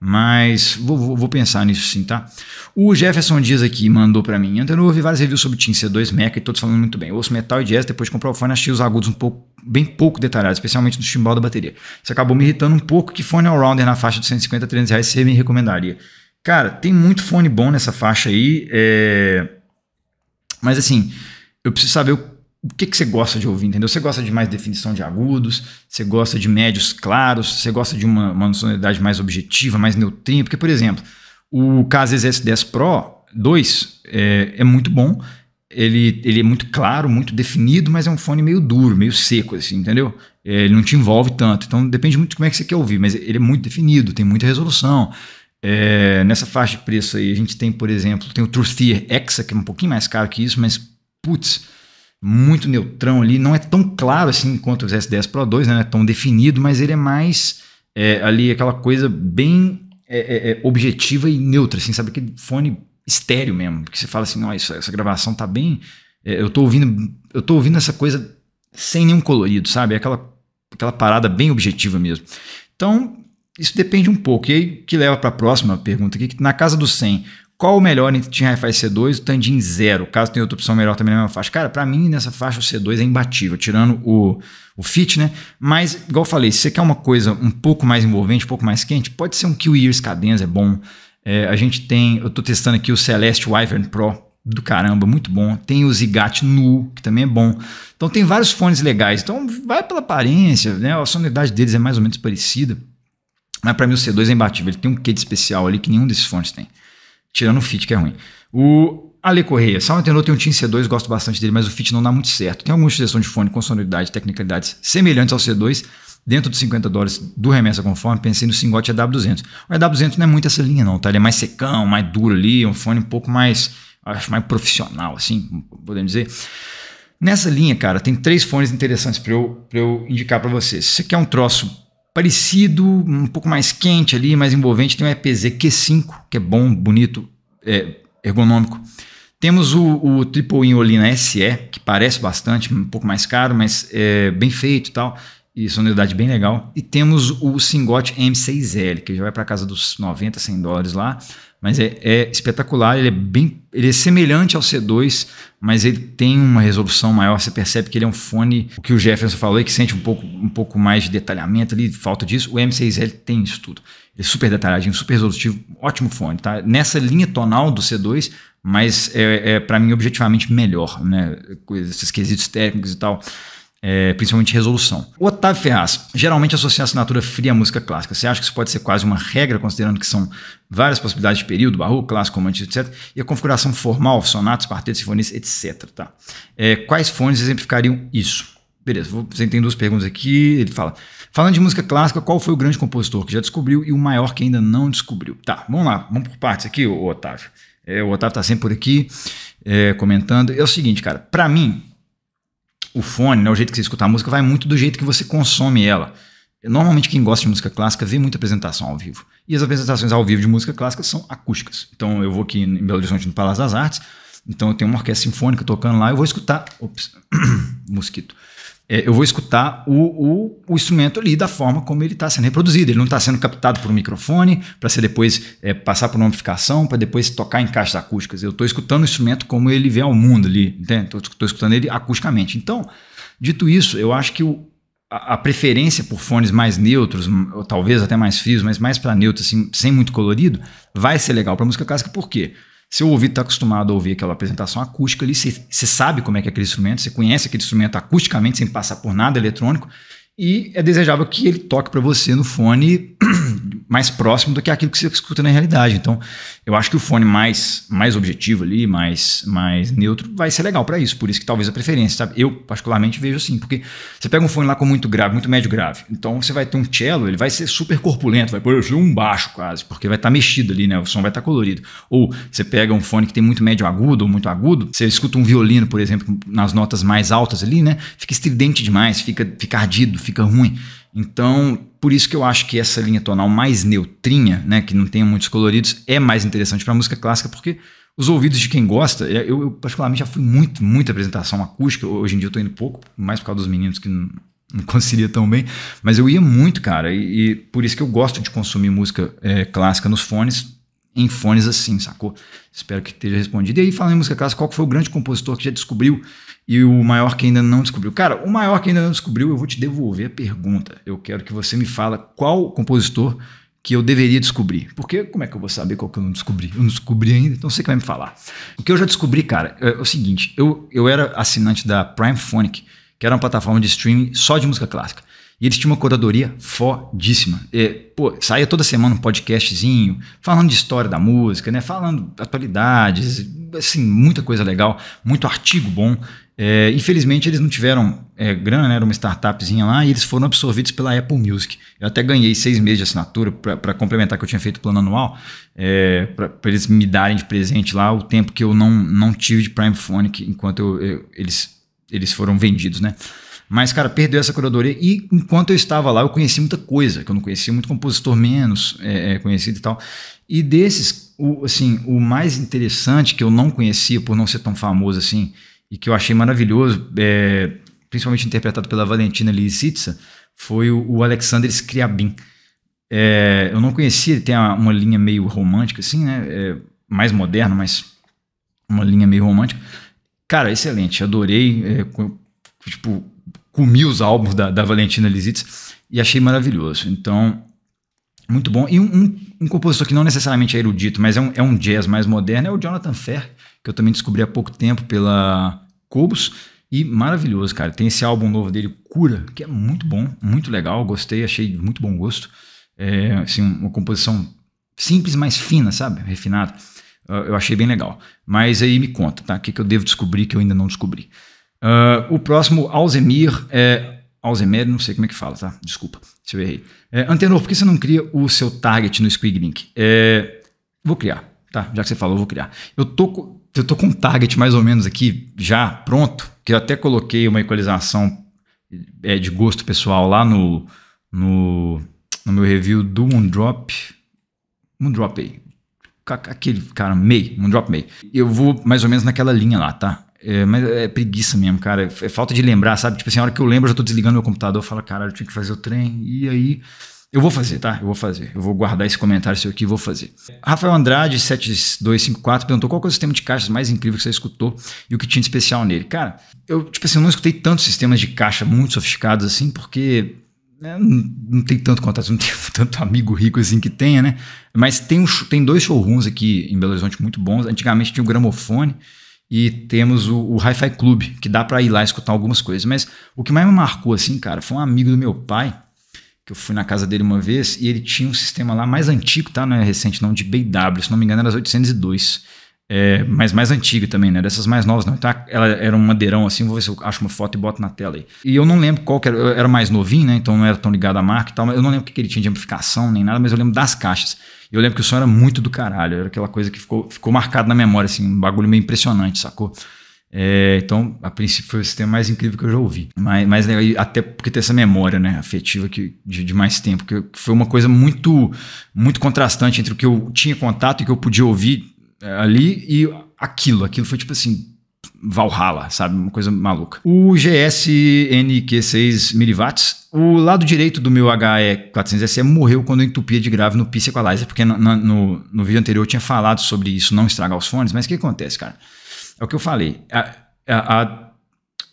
Mas vou, vou, vou, pensar nisso sim, tá? O Jefferson Dias aqui mandou para mim. Antes eu ouvi várias reviews sobre Team C2 Mecha e todos falando muito bem. Eu ouço metal e jazz, depois de comprar o fone, achei os agudos um pouco, bem pouco detalhados, especialmente no timbal da bateria. Isso acabou me irritando um pouco. Que fone all-rounder na faixa de 150 a 300 reais você me recomendaria? Cara, tem muito fone bom nessa faixa aí. É... Mas assim, eu preciso saber o o que, que você gosta de ouvir, entendeu? Você gosta de mais definição de agudos, você gosta de médios claros, você gosta de uma, uma sonoridade mais objetiva, mais neutrinha, porque, por exemplo, o Casas S10 Pro 2 é, é muito bom, ele, ele é muito claro, muito definido, mas é um fone meio duro, meio seco, assim, entendeu? É, ele não te envolve tanto, então depende muito de como é que você quer ouvir, mas ele é muito definido, tem muita resolução. É, nessa faixa de preço aí, a gente tem, por exemplo, tem o Truthier Exa, que é um pouquinho mais caro que isso, mas, putz, muito neutrão ali, não é tão claro assim quanto o S10 Pro 2, né? não é tão definido, mas ele é mais é, ali aquela coisa bem é, é, é objetiva e neutra, assim, sabe? Aquele fone estéreo mesmo, que você fala assim, nossa, essa gravação tá bem, é, eu tô ouvindo eu tô ouvindo essa coisa sem nenhum colorido, sabe? É aquela, aquela parada bem objetiva mesmo. Então, isso depende um pouco. E aí, que leva para a próxima pergunta aqui, que na casa do 100, qual o melhor entre a Hi-Fi C2 e o Tandin Zero? Caso tenha outra opção melhor também na mesma faixa. Cara, para mim, nessa faixa o C2 é imbatível, tirando o, o fit, né? Mas, igual eu falei, se você quer uma coisa um pouco mais envolvente, um pouco mais quente, pode ser um Q Ears Cadenza, é bom. É, a gente tem, eu tô testando aqui o Celeste Wyvern Pro, do caramba, muito bom. Tem o Zigat Nu, que também é bom. Então tem vários fones legais. Então vai pela aparência, né? A sonoridade deles é mais ou menos parecida. Mas para mim o C2 é imbatível, ele tem um quê de especial ali que nenhum desses fones tem. Tirando o fit, que é ruim. O Ale Correia, Sound Antenor tem um Team C2, gosto bastante dele, mas o fit não dá muito certo. Tem algumas sugestões de fone com sonoridade e tecnicalidades semelhantes ao C2, dentro dos 50 dólares do remessa conforme, pensei no Singote EW200. O EW200 não é muito essa linha não, tá? Ele é mais secão, mais duro ali, um fone um pouco mais, acho, mais profissional, assim, podemos dizer. Nessa linha, cara, tem três fones interessantes para eu, pra eu indicar para vocês. Se você quer um troço parecido, um pouco mais quente ali, mais envolvente. Tem o EPZ Q5, que é bom, bonito, é, ergonômico. Temos o, o Triple Inolina SE, que parece bastante, um pouco mais caro, mas é bem feito e tal. E sonoridade é bem legal. E temos o Singote M6L, que já vai para casa dos 90, 100 dólares lá. Mas é, é, espetacular, ele é bem. Ele é semelhante ao C2, mas ele tem uma resolução maior. Você percebe que ele é um fone o que o Jefferson falou aí, que sente um pouco, um pouco mais de detalhamento ali, falta disso. O M6L tem isso tudo. Ele é super detalhadinho, super resolutivo, ótimo fone, tá? Nessa linha tonal do C2, mas é, é para mim objetivamente melhor, né? Esses quesitos técnicos e tal é, principalmente resolução. O Otávio Ferraz, geralmente associa a assinatura fria à música clássica. Você acha que isso pode ser quase uma regra, considerando que são várias possibilidades de período, barroco, clássico, romântico, etc. E a configuração formal, sonatos, partidos, sinfonias, etc. Tá? É, quais fones exemplificariam isso? Beleza, você tem duas perguntas aqui. Ele fala: falando de música clássica, qual foi o grande compositor que já descobriu e o maior que ainda não descobriu? Tá, vamos lá, vamos por partes aqui, o Otávio. É, o Otávio está sempre por aqui é, comentando. É o seguinte, cara, para mim, o fone, né, o jeito que você escuta a música, vai muito do jeito que você consome ela. Normalmente quem gosta de música clássica vê muita apresentação ao vivo. E as apresentações ao vivo de música clássica são acústicas. Então eu vou aqui em Belo Horizonte no Palácio das Artes, então eu tenho uma orquestra sinfônica tocando lá, eu vou escutar. Ops, <coughs> mosquito é, eu vou escutar o, o, o, instrumento ali da forma como ele está sendo reproduzido. Ele não está sendo captado por um microfone para ser depois é, passar por uma amplificação, para depois tocar em caixas acústicas. Eu estou escutando o instrumento como ele vem ao mundo ali, entende? Estou escutando ele acusticamente. Então, dito isso, eu acho que o, a, a preferência por fones mais neutros, ou talvez até mais frios, mas mais para neutro, assim, sem muito colorido, vai ser legal para música clássica, por quê? Porque seu ouvido está acostumado a ouvir aquela apresentação acústica ali, você sabe como é que é aquele instrumento, você conhece aquele instrumento acusticamente sem passar por nada eletrônico, e é desejável que ele toque para você no fone <clears throat> mais próximo do que aquilo que você escuta na realidade. Então, eu acho que o fone mais, mais objetivo ali, mais, mais neutro, vai ser legal para isso. Por isso que talvez a preferência, sabe? Eu, particularmente, vejo assim, porque você pega um fone lá com muito grave, muito médio grave. Então você vai ter um cello, ele vai ser super corpulento, vai parecer um baixo quase, porque vai estar tá mexido ali, né? O som vai estar tá colorido. Ou você pega um fone que tem muito médio agudo ou muito agudo, você escuta um violino, por exemplo, nas notas mais altas ali, né? Fica estridente demais, fica, fica ardido, fica ruim. Então, por isso que eu acho que essa linha tonal mais neutrinha, né, que não tenha muitos coloridos, é mais interessante para música clássica, porque os ouvidos de quem gosta, é, eu, eu, particularmente já fui muito, muita apresentação acústica, hoje em dia eu tô indo pouco, mais por causa dos meninos que não, não <laughs> tão bem, mas eu ia muito, cara, e, e por isso que eu gosto de consumir música é, clássica nos fones, em fones assim, sacou? Espero que esteja respondido. E aí, falando em música clássica, qual foi o grande compositor que já descobriu e o maior que ainda não descobriu. Cara, o maior que ainda não descobriu, eu vou te devolver a pergunta. Eu quero que você me fala qual compositor que eu deveria descobrir. Porque como é que eu vou saber qual que eu não descobri? Eu não descobri ainda, então você que vai me falar. O que eu já descobri, cara, é, é o seguinte: eu, eu era assinante da Prime Phonic, que era uma plataforma de streaming só de música clássica. E eles tinham uma curadoria fodíssima. É, pô, saía toda semana um podcastzinho, falando de história da música, né? Falando atualidades, assim, muita coisa legal, muito artigo bom. É, infelizmente, eles não tiveram é, grana, né? era uma startupzinha lá, e eles foram absorvidos pela Apple Music. Eu até ganhei seis meses de assinatura para complementar que eu tinha feito o plano anual, é, para eles me darem de presente lá o tempo que eu não, não tive de Prime Phonic que, enquanto eu, eu, eles, eles foram vendidos, né? Mas, cara, perdeu essa curadoria. E enquanto eu estava lá, eu conheci muita coisa, que eu não conhecia, muito compositor menos é, é conhecido e tal. E desses, o, assim, o mais interessante que eu não conhecia, por não ser tão famoso assim, e que eu achei maravilhoso, é, principalmente interpretado pela Valentina Lisitsa, foi o, o Alexander Scriabin. É, eu não conhecia, ele tem uma, uma linha meio romântica, assim, né? É, mais moderna, mas uma linha meio romântica. Cara, excelente, adorei. É, com, tipo, comi os álbuns da, da Valentina Lisitsa e achei maravilhoso. Então, muito bom. E um, um, um, compositor que não necessariamente é erudito, mas é um, é um jazz mais moderno, é o Jonathan Fair, que eu também descobri há pouco tempo pela Cobos. E maravilhoso, cara. Tem esse álbum novo dele, Cura, que é muito bom, muito legal. Gostei, achei de muito bom gosto. É, assim, uma composição simples, mas fina, sabe? Refinada. Ah, eu achei bem legal. Mas aí me conta, tá? O que, que eu devo descobrir que eu ainda não descobri? Uh, o próximo, Alzemir é. Alzemir não sei como é que fala, tá? Desculpa se eu errei. É, Antenor, por que você não cria o seu target no Squiglink? É, vou criar, tá? Já que você falou, eu vou criar. Eu tô eu tô com um target mais ou menos aqui já pronto, que eu até coloquei uma equalização é, de gosto pessoal lá no, no, no meu review do Moondrop. Moondrop aí. Aquele cara, MEI, Moondrop MEI. Eu vou mais ou menos naquela linha lá, tá? É, mas é preguiça mesmo, cara. É falta de lembrar, sabe? Tipo assim, a hora que eu lembro, eu já tô desligando meu computador, eu falo, caralho, eu tinha que fazer o trem. E aí eu vou fazer, tá? Eu vou fazer. Eu vou guardar esse comentário seu aqui e vou fazer. Rafael Andrade, 7254, perguntou qual é o sistema de caixas mais incrível que você escutou e o que tinha de especial nele. Cara, eu, tipo assim, eu não escutei tantos sistemas de caixa muito sofisticados assim, porque né, não, não tem tanto contato, não tenho <laughs> tanto amigo rico assim que tenha, né? Mas tem, um, tem dois showrooms aqui em Belo Horizonte muito bons. Antigamente tinha o Gramofone e temos o, o Hi-Fi Club, que dá para ir lá escutar algumas coisas. Mas o que mais me marcou, assim, cara, foi um amigo do meu pai que eu fui na casa dele uma vez e ele tinha um sistema lá mais antigo, tá? Não é recente, não, de BW, se não me engano, era as 802. É, mas mais antiga também, né? Dessas mais novas, não. Então ela era um madeirão assim, vou ver se eu acho uma foto e boto na tela aí. E eu não lembro qual que era, era mais novinho, né? Então não era tão ligado à marca e tal, mas eu não lembro o que, que ele tinha de amplificação nem nada, mas eu lembro das caixas. Eu lembro que o som era muito do caralho, era aquela coisa que ficou, ficou marcado na memória, assim, um bagulho meio impressionante, sacou? É, então, a princípio foi o sistema mais incrível que eu já ouvi. Mas, mas né, até porque tem essa memória né, afetiva que, de, de, mais tempo, que foi uma coisa muito, muito contrastante entre o que eu tinha contato e que eu podia ouvir eh, ali e aquilo. Aquilo foi tipo assim. Valhalla, sabe? Uma coisa maluca. O GSNQ6 miliwatts, o lado direito do meu HE400SE morreu quando eu entupia de grave no P Equalizer, porque no, no, no vídeo anterior eu tinha falado sobre isso não estragar os fones, mas o que acontece, cara? É o que eu falei. A, a, a,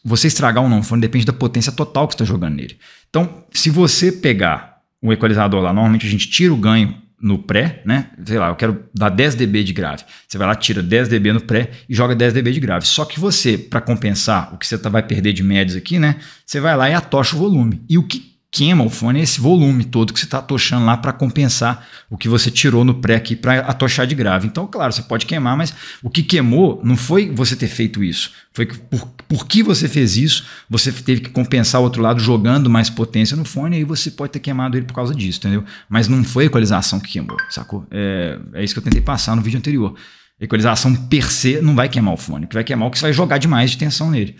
você estragar ou não fone depende da potência total que você está jogando nele. Então, se você pegar um equalizador lá, normalmente a gente tira o ganho no pré, né? Sei lá, eu quero dar 10 dB de grave. Você vai lá, tira 10 dB no pré e joga 10 dB de grave. Só que você, para compensar o que você tá, vai perder de médios aqui, né? Você vai lá e atocha o volume. E o que queima o fone é esse volume todo que você está atochando lá para compensar o que você tirou no pré aqui para atochar de grave. Então, claro, você pode queimar, mas o que queimou não foi você ter feito isso. Foi que por, por que você fez isso, você teve que compensar o outro lado jogando mais potência no fone e aí você pode ter queimado ele por causa disso, entendeu? Mas não foi a equalização que queimou, sacou? É, é isso que eu tentei passar no vídeo anterior. A equalização per se não vai queimar o fone, o que vai queimar é o que você vai jogar demais de tensão nele.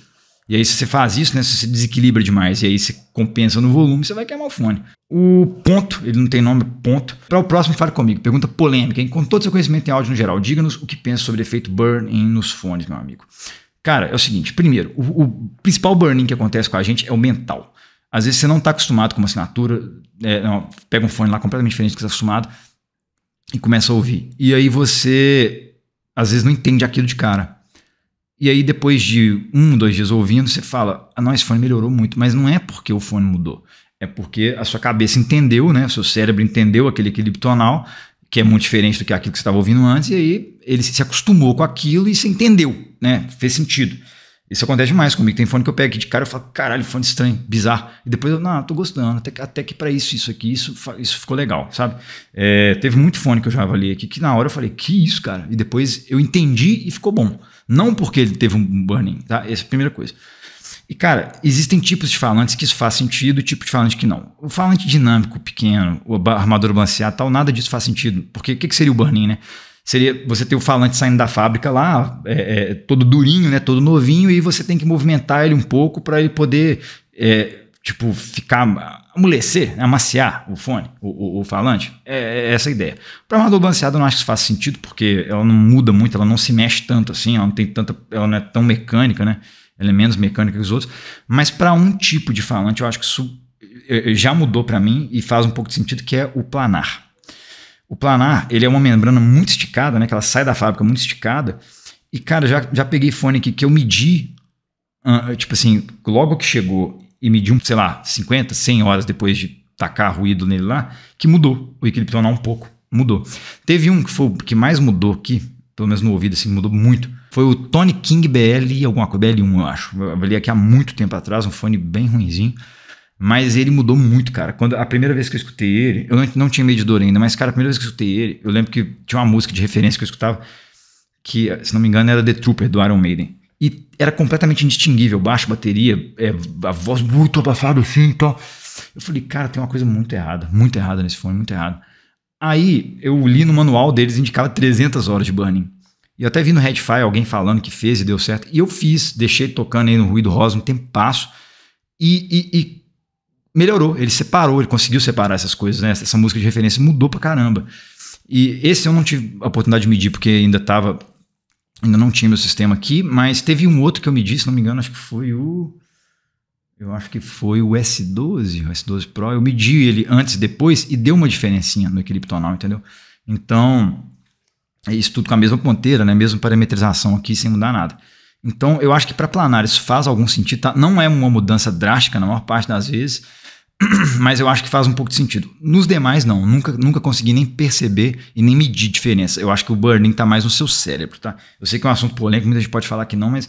E aí, se você faz isso, né, se você desequilibra demais e aí você compensa no volume, você vai queimar o fone. O ponto, ele não tem nome, ponto. Para o próximo, fale comigo. Pergunta polêmica, hein? Com todo seu conhecimento em áudio no geral, diga-nos o que pensa sobre efeito burn-in nos fones, meu amigo. Cara, é o seguinte: primeiro, o, o principal burn-in que acontece com a gente é o mental. Às vezes você não está acostumado com uma assinatura, é, não, pega um fone lá completamente diferente do que você está acostumado e começa a ouvir. E aí você, às vezes, não entende aquilo de cara. E aí, depois de um, dois dias ouvindo, você fala: ah, não, esse fone melhorou muito, mas não é porque o fone mudou. É porque a sua cabeça entendeu, né? O seu cérebro entendeu aquele equilíbrio tonal, que é muito diferente do que aquilo que você estava ouvindo antes, e aí ele se acostumou com aquilo e você entendeu, né? Fez sentido. Isso acontece demais comigo. Tem fone que eu pego aqui de cara e falo, caralho, fone estranho, bizarro. E depois eu, não, tô gostando, até que, até que para isso, isso aqui, isso, isso ficou legal, sabe? É, teve muito fone que eu já avaliei aqui, que na hora eu falei, que isso, cara? E depois eu entendi e ficou bom. Não porque ele teve um burning, tá? Essa é a primeira coisa. E, cara, existem tipos de falantes que isso faz sentido e tipo de falante que não. O falante dinâmico, pequeno, o armador balanceado tal, nada disso faz sentido. Porque o que, que, seria o burning, né? Seria você ter o falante saindo da fábrica lá, é, é, todo durinho, né? Todo novinho, e você tem que movimentar ele um pouco para ele poder, é, tipo, ficar amolecer, né, amaciar o fone, o, o, o falante. É, é, essa a ideia. Para uma balanceada eu não acho que isso faça sentido, porque ela não muda muito, ela não se mexe tanto assim, ela não tem tanta. Ela não é tão mecânica, né? Ela é menos mecânica que os outros. Mas para um tipo de falante, eu acho que isso é, é, já mudou para mim e faz um pouco de sentido, que é o planar. O planar, ele é uma membrana muito esticada, né? Que ela sai da fábrica muito esticada. E, cara, já, já peguei fone aqui que eu medi, tipo assim, logo que chegou e mediu, sei lá, 50, 100 horas depois de tacar ruído nele lá, que mudou o equilíbrio pulmonar um pouco. Mudou. Teve um que foi que mais mudou aqui, pelo menos no ouvido, assim, mudou muito. Foi o Tony King BL, alguma coisa, BL1, eu acho. Eu avaliei aqui há muito tempo atrás, um fone bem ruimzinho. Mas ele mudou muito, cara. Quando a primeira vez que eu escutei ele, eu não, não tinha medidor ainda, mas, cara, a primeira vez que eu escutei ele, eu lembro que tinha uma música de referência que eu escutava, que, se não me engano, era The Trooper, do Iron Maiden. E era completamente indistinguível, baixo, bateria, é, a voz muito abafada assim e tal. Eu falei, cara, tem uma coisa muito errada, muito errada nesse fone, muito errada. Aí eu li no manual deles, indicava 300 horas de burning. E até vi no Redfire alguém falando que fez e deu certo. E eu fiz, deixei tocando aí no ruído rosa um tempo passo. E, e, e, melhorou, ele separou, ele conseguiu separar essas coisas, né? Essa música de referência mudou pra caramba. E esse eu não tive a oportunidade de medir, porque ainda tava Ainda não tinha meu sistema aqui, mas teve um outro que eu medi, se não me engano, acho que foi o. Eu acho que foi o S12, o S12 Pro. Eu medi ele antes e depois e deu uma diferencinha no equilíbrio tonal, entendeu? Então, é isso tudo com a mesma ponteira, né? Mesma parametrização aqui sem mudar nada. Então, eu acho que para planar isso faz algum sentido, tá? Não é uma mudança drástica na maior parte das vezes, <clears throat> mas eu acho que faz um pouco de sentido. Nos demais, não. Nunca, nunca consegui nem perceber e nem medir diferença. Eu acho que o burning está mais no seu cérebro, tá? Eu sei que é um assunto polêmico, muita gente pode falar que não, mas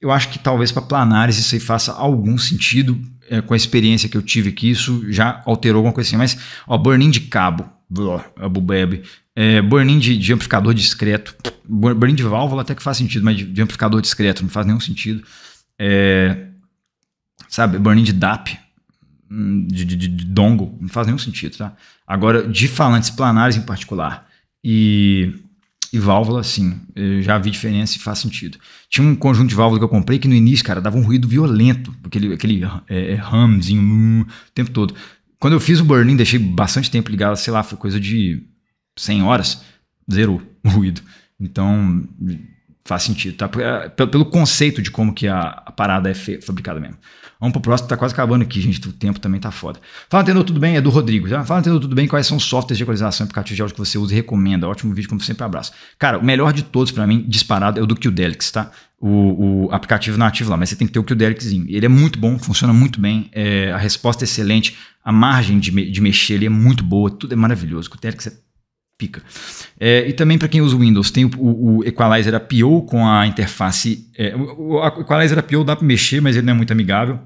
eu acho que talvez para planares isso aí faça algum sentido é, com a experiência que eu tive, que isso já alterou alguma coisa assim. Mas, ó, burning de cabo, abubeb, é, burning de, de, amplificador discreto, burning de válvula até que faz sentido, mas de, de amplificador discreto não faz nenhum sentido. É, sabe, burning de DAP, Hum, de, de, de dongle, não faz nenhum sentido, tá? Agora, de falantes planares em particular e, e válvula, sim, eu já vi diferença e faz sentido. Tinha um conjunto de válvulas que eu comprei que no início, cara, dava um ruído violento, aquele, aquele é, é, é ramzinho hum, o tempo todo. Quando eu fiz o burning, deixei bastante tempo ligado, sei lá, foi coisa de 100 horas, zerou o ruído. Então, faz sentido, tá? É, pelo conceito de como que a, a parada é fabricada mesmo. Vamos pro próximo, tá quase acabando aqui, gente. O tempo também tá foda. Fala Tendo tudo bem? É do Rodrigo. já. Tá? Fala Tendo tudo bem? Quais são os softwares de equalização e aplicativos de áudio que você usa e recomenda? Ótimo vídeo, como sempre, abraço. Cara, o melhor de todos para mim, disparado, é o do QDelix, tá? O, o, aplicativo nativo lá, mas você tem que ter o QDelixzinho. Ele é muito bom, funciona muito bem, é, a resposta é excelente, a margem de, me, de mexer ele é muito boa, tudo é maravilhoso. O QDelix é pica. É, e também para quem usa o Windows, tem o, o, o Equalizer APO com a interface. É, o, o Equalizer APO dá para mexer, mas ele não é muito amigável.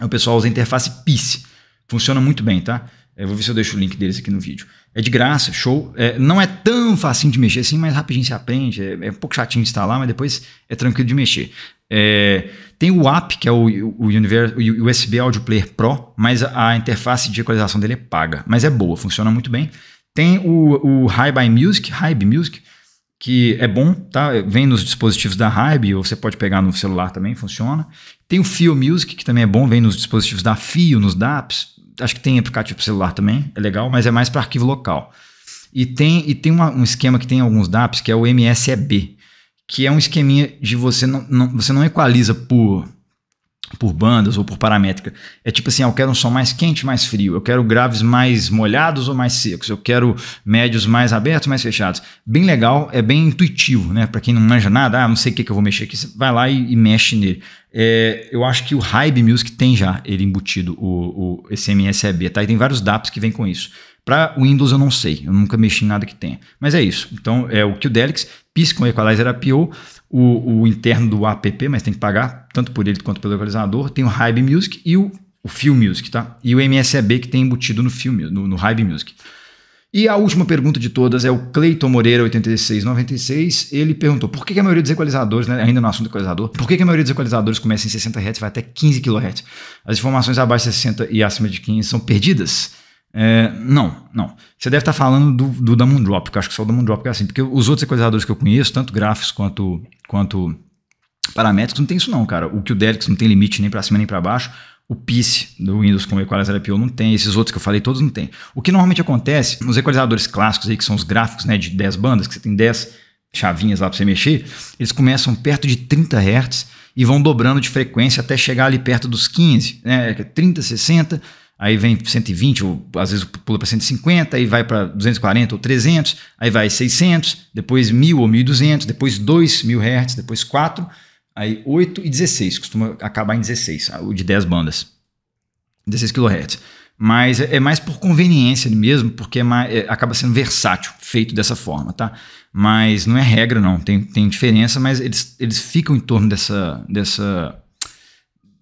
O pessoal usa a interface PIS. Funciona muito bem, tá? Eu é, vou ver se eu deixo o link deles aqui no vídeo. É de graça, show. É, não é tão facinho de mexer assim, mas rapidinho se aprende. É, é, um pouco chatinho de instalar, mas depois é tranquilo de mexer. É, tem o app, que é o, o, o USB Audio Player Pro, mas a, a interface de equalização dele é paga. Mas é boa, funciona muito bem. Tem o, o Music, Hibe Music, que é bom, tá? Vem nos dispositivos da Hybe, ou você pode pegar no celular também, funciona. Tem o Fio Music, que também é bom, vem nos dispositivos da Fio, nos DApps. Acho que tem aplicativo para celular também, é legal, mas é mais para arquivo local. E tem, e tem uma, um esquema que tem alguns DApps, que é o MSEB, que é um esqueminha de você não, não você não equaliza por por bandas ou por paramétrica. É tipo assim, ah, eu quero um som mais quente, mais frio, eu quero graves mais molhados ou mais secos, eu quero médios mais abertos, mais fechados. Bem legal, é bem intuitivo, né? Para quem não manja nada, ah, não sei o que, que eu vou mexer aqui, você vai lá e, e mexe nele. É, eu acho que o Hybe Music tem já ele embutido, o, o, esse tá? E tem vários DAPs que vêm com isso. Para Windows eu não sei, eu nunca mexi em nada que tenha. Mas é isso. Então é o o delix PIS com Equalizer APO, o, o, interno do app, mas tem que pagar tanto por ele quanto pelo localizador. Tem o Hybe Music e o, o Film Music, tá? E o MSEB que tem embutido no filme, no, no Hybe Music. E a última pergunta de todas é o Cleiton Moreira, 8696. Ele perguntou por que a maioria dos equalizadores, né, ainda no assunto do equalizador, por que a maioria dos equalizadores começa em 60 Hz e vai até 15 kHz? As informações abaixo de 60 e acima de 15 são perdidas? É, não, não. Você deve estar falando do, do Damon Drop, que eu acho que só o Damon Drop é assim, porque os outros equalizadores que eu conheço, tanto gráficos quanto, quanto paramétricos, não tem isso não, cara. O que o Delix não tem limite nem para cima nem para baixo. O PIS do Windows com o Equalizer IPO não tem, esses outros que eu falei todos não tem. O que normalmente acontece nos equalizadores clássicos aí, que são os gráficos né, de 10 bandas, que você tem 10 chavinhas lá para você mexer, eles começam perto de 30 Hz e vão dobrando de frequência até chegar ali perto dos 15, né, 30, 60 é aí vem 120, ou às vezes pula para 150, aí vai para 240 ou 300, aí vai 600, depois 1000 ou 1200, depois 2000 Hz, depois 4, aí 8 e 16, costuma acabar em 16, ah, o de 10 bandas, 16 kHz. Mas é mais por conveniência mesmo, porque é mais, é, acaba sendo versátil, feito dessa forma, tá? Mas não é regra, não. Tem, tem diferença, mas eles, eles ficam em torno dessa, dessa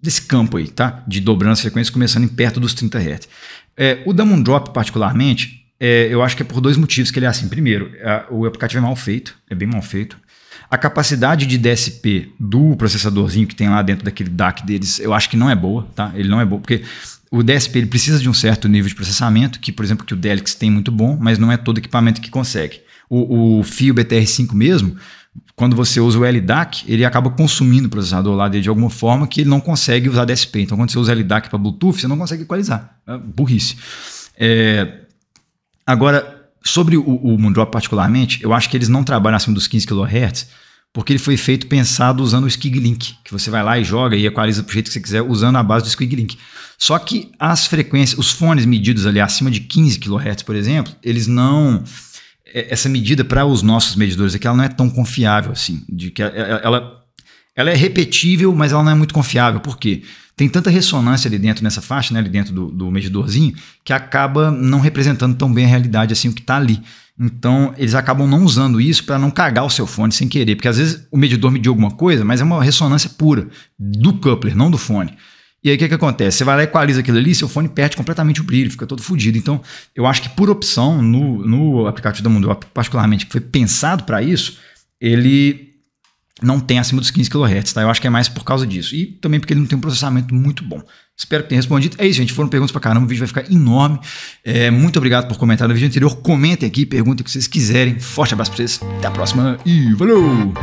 desse campo aí, tá? De dobrando frequência começando em perto dos 30 Hz. É, o Damon Drop, particularmente, é, eu acho que é por dois motivos que ele é assim. Primeiro, a, o aplicativo é mal feito, é bem mal feito. A capacidade de DSP do processadorzinho que tem lá dentro daquele DAC deles, eu acho que não é boa, tá? Ele não é bom porque o DSP ele precisa de um certo nível de processamento, que, por exemplo, que o Delix tem muito bom, mas não é todo equipamento que consegue. O, o fio BTR5 mesmo, quando você usa o LDAC, ele acaba consumindo o processador lá dele de alguma forma que ele não consegue usar DSP. Então, quando você usa LDAC para Bluetooth, você não consegue equalizar. É burrice. É... Agora, sobre o, o Moondrop particularmente, eu acho que eles não trabalham acima dos 15 kHz, porque ele foi feito pensado usando o Skiglink, que você vai lá e joga e equaliza do jeito que você quiser usando a base do Skiglink. Só que as frequências, os fones medidos ali acima de 15 kHz, por exemplo, eles não é, essa medida para os nossos medidores aqui, é ela não é tão confiável assim, de que ela, ela é repetível, mas ela não é muito confiável. Por quê? Tem tanta ressonância ali dentro nessa faixa, né, ali dentro do, do medidorzinho, que acaba não representando tão bem a realidade assim o que está ali. Então, eles acabam não usando isso para não cagar o seu fone sem querer, porque às vezes o medidor mediu alguma coisa, mas é uma ressonância pura do coupler, não do fone. E aí o que, que acontece? Você vai lá e equaliza aquilo ali, seu fone perde completamente o brilho, fica todo fodido. Então, eu acho que por opção, no, no aplicativo da Mundo, particularmente, que foi pensado para isso, ele não tem acima dos 15 kHz, tá? Eu acho que é mais por causa disso. E também porque ele não tem um processamento muito bom. Espero que tenha respondido. É isso, gente. Foram perguntas pra caramba, o vídeo vai ficar enorme. É, muito obrigado por comentar no vídeo anterior. Comentem aqui, perguntem o que vocês quiserem. Forte abraço pra vocês, até a próxima e valeu!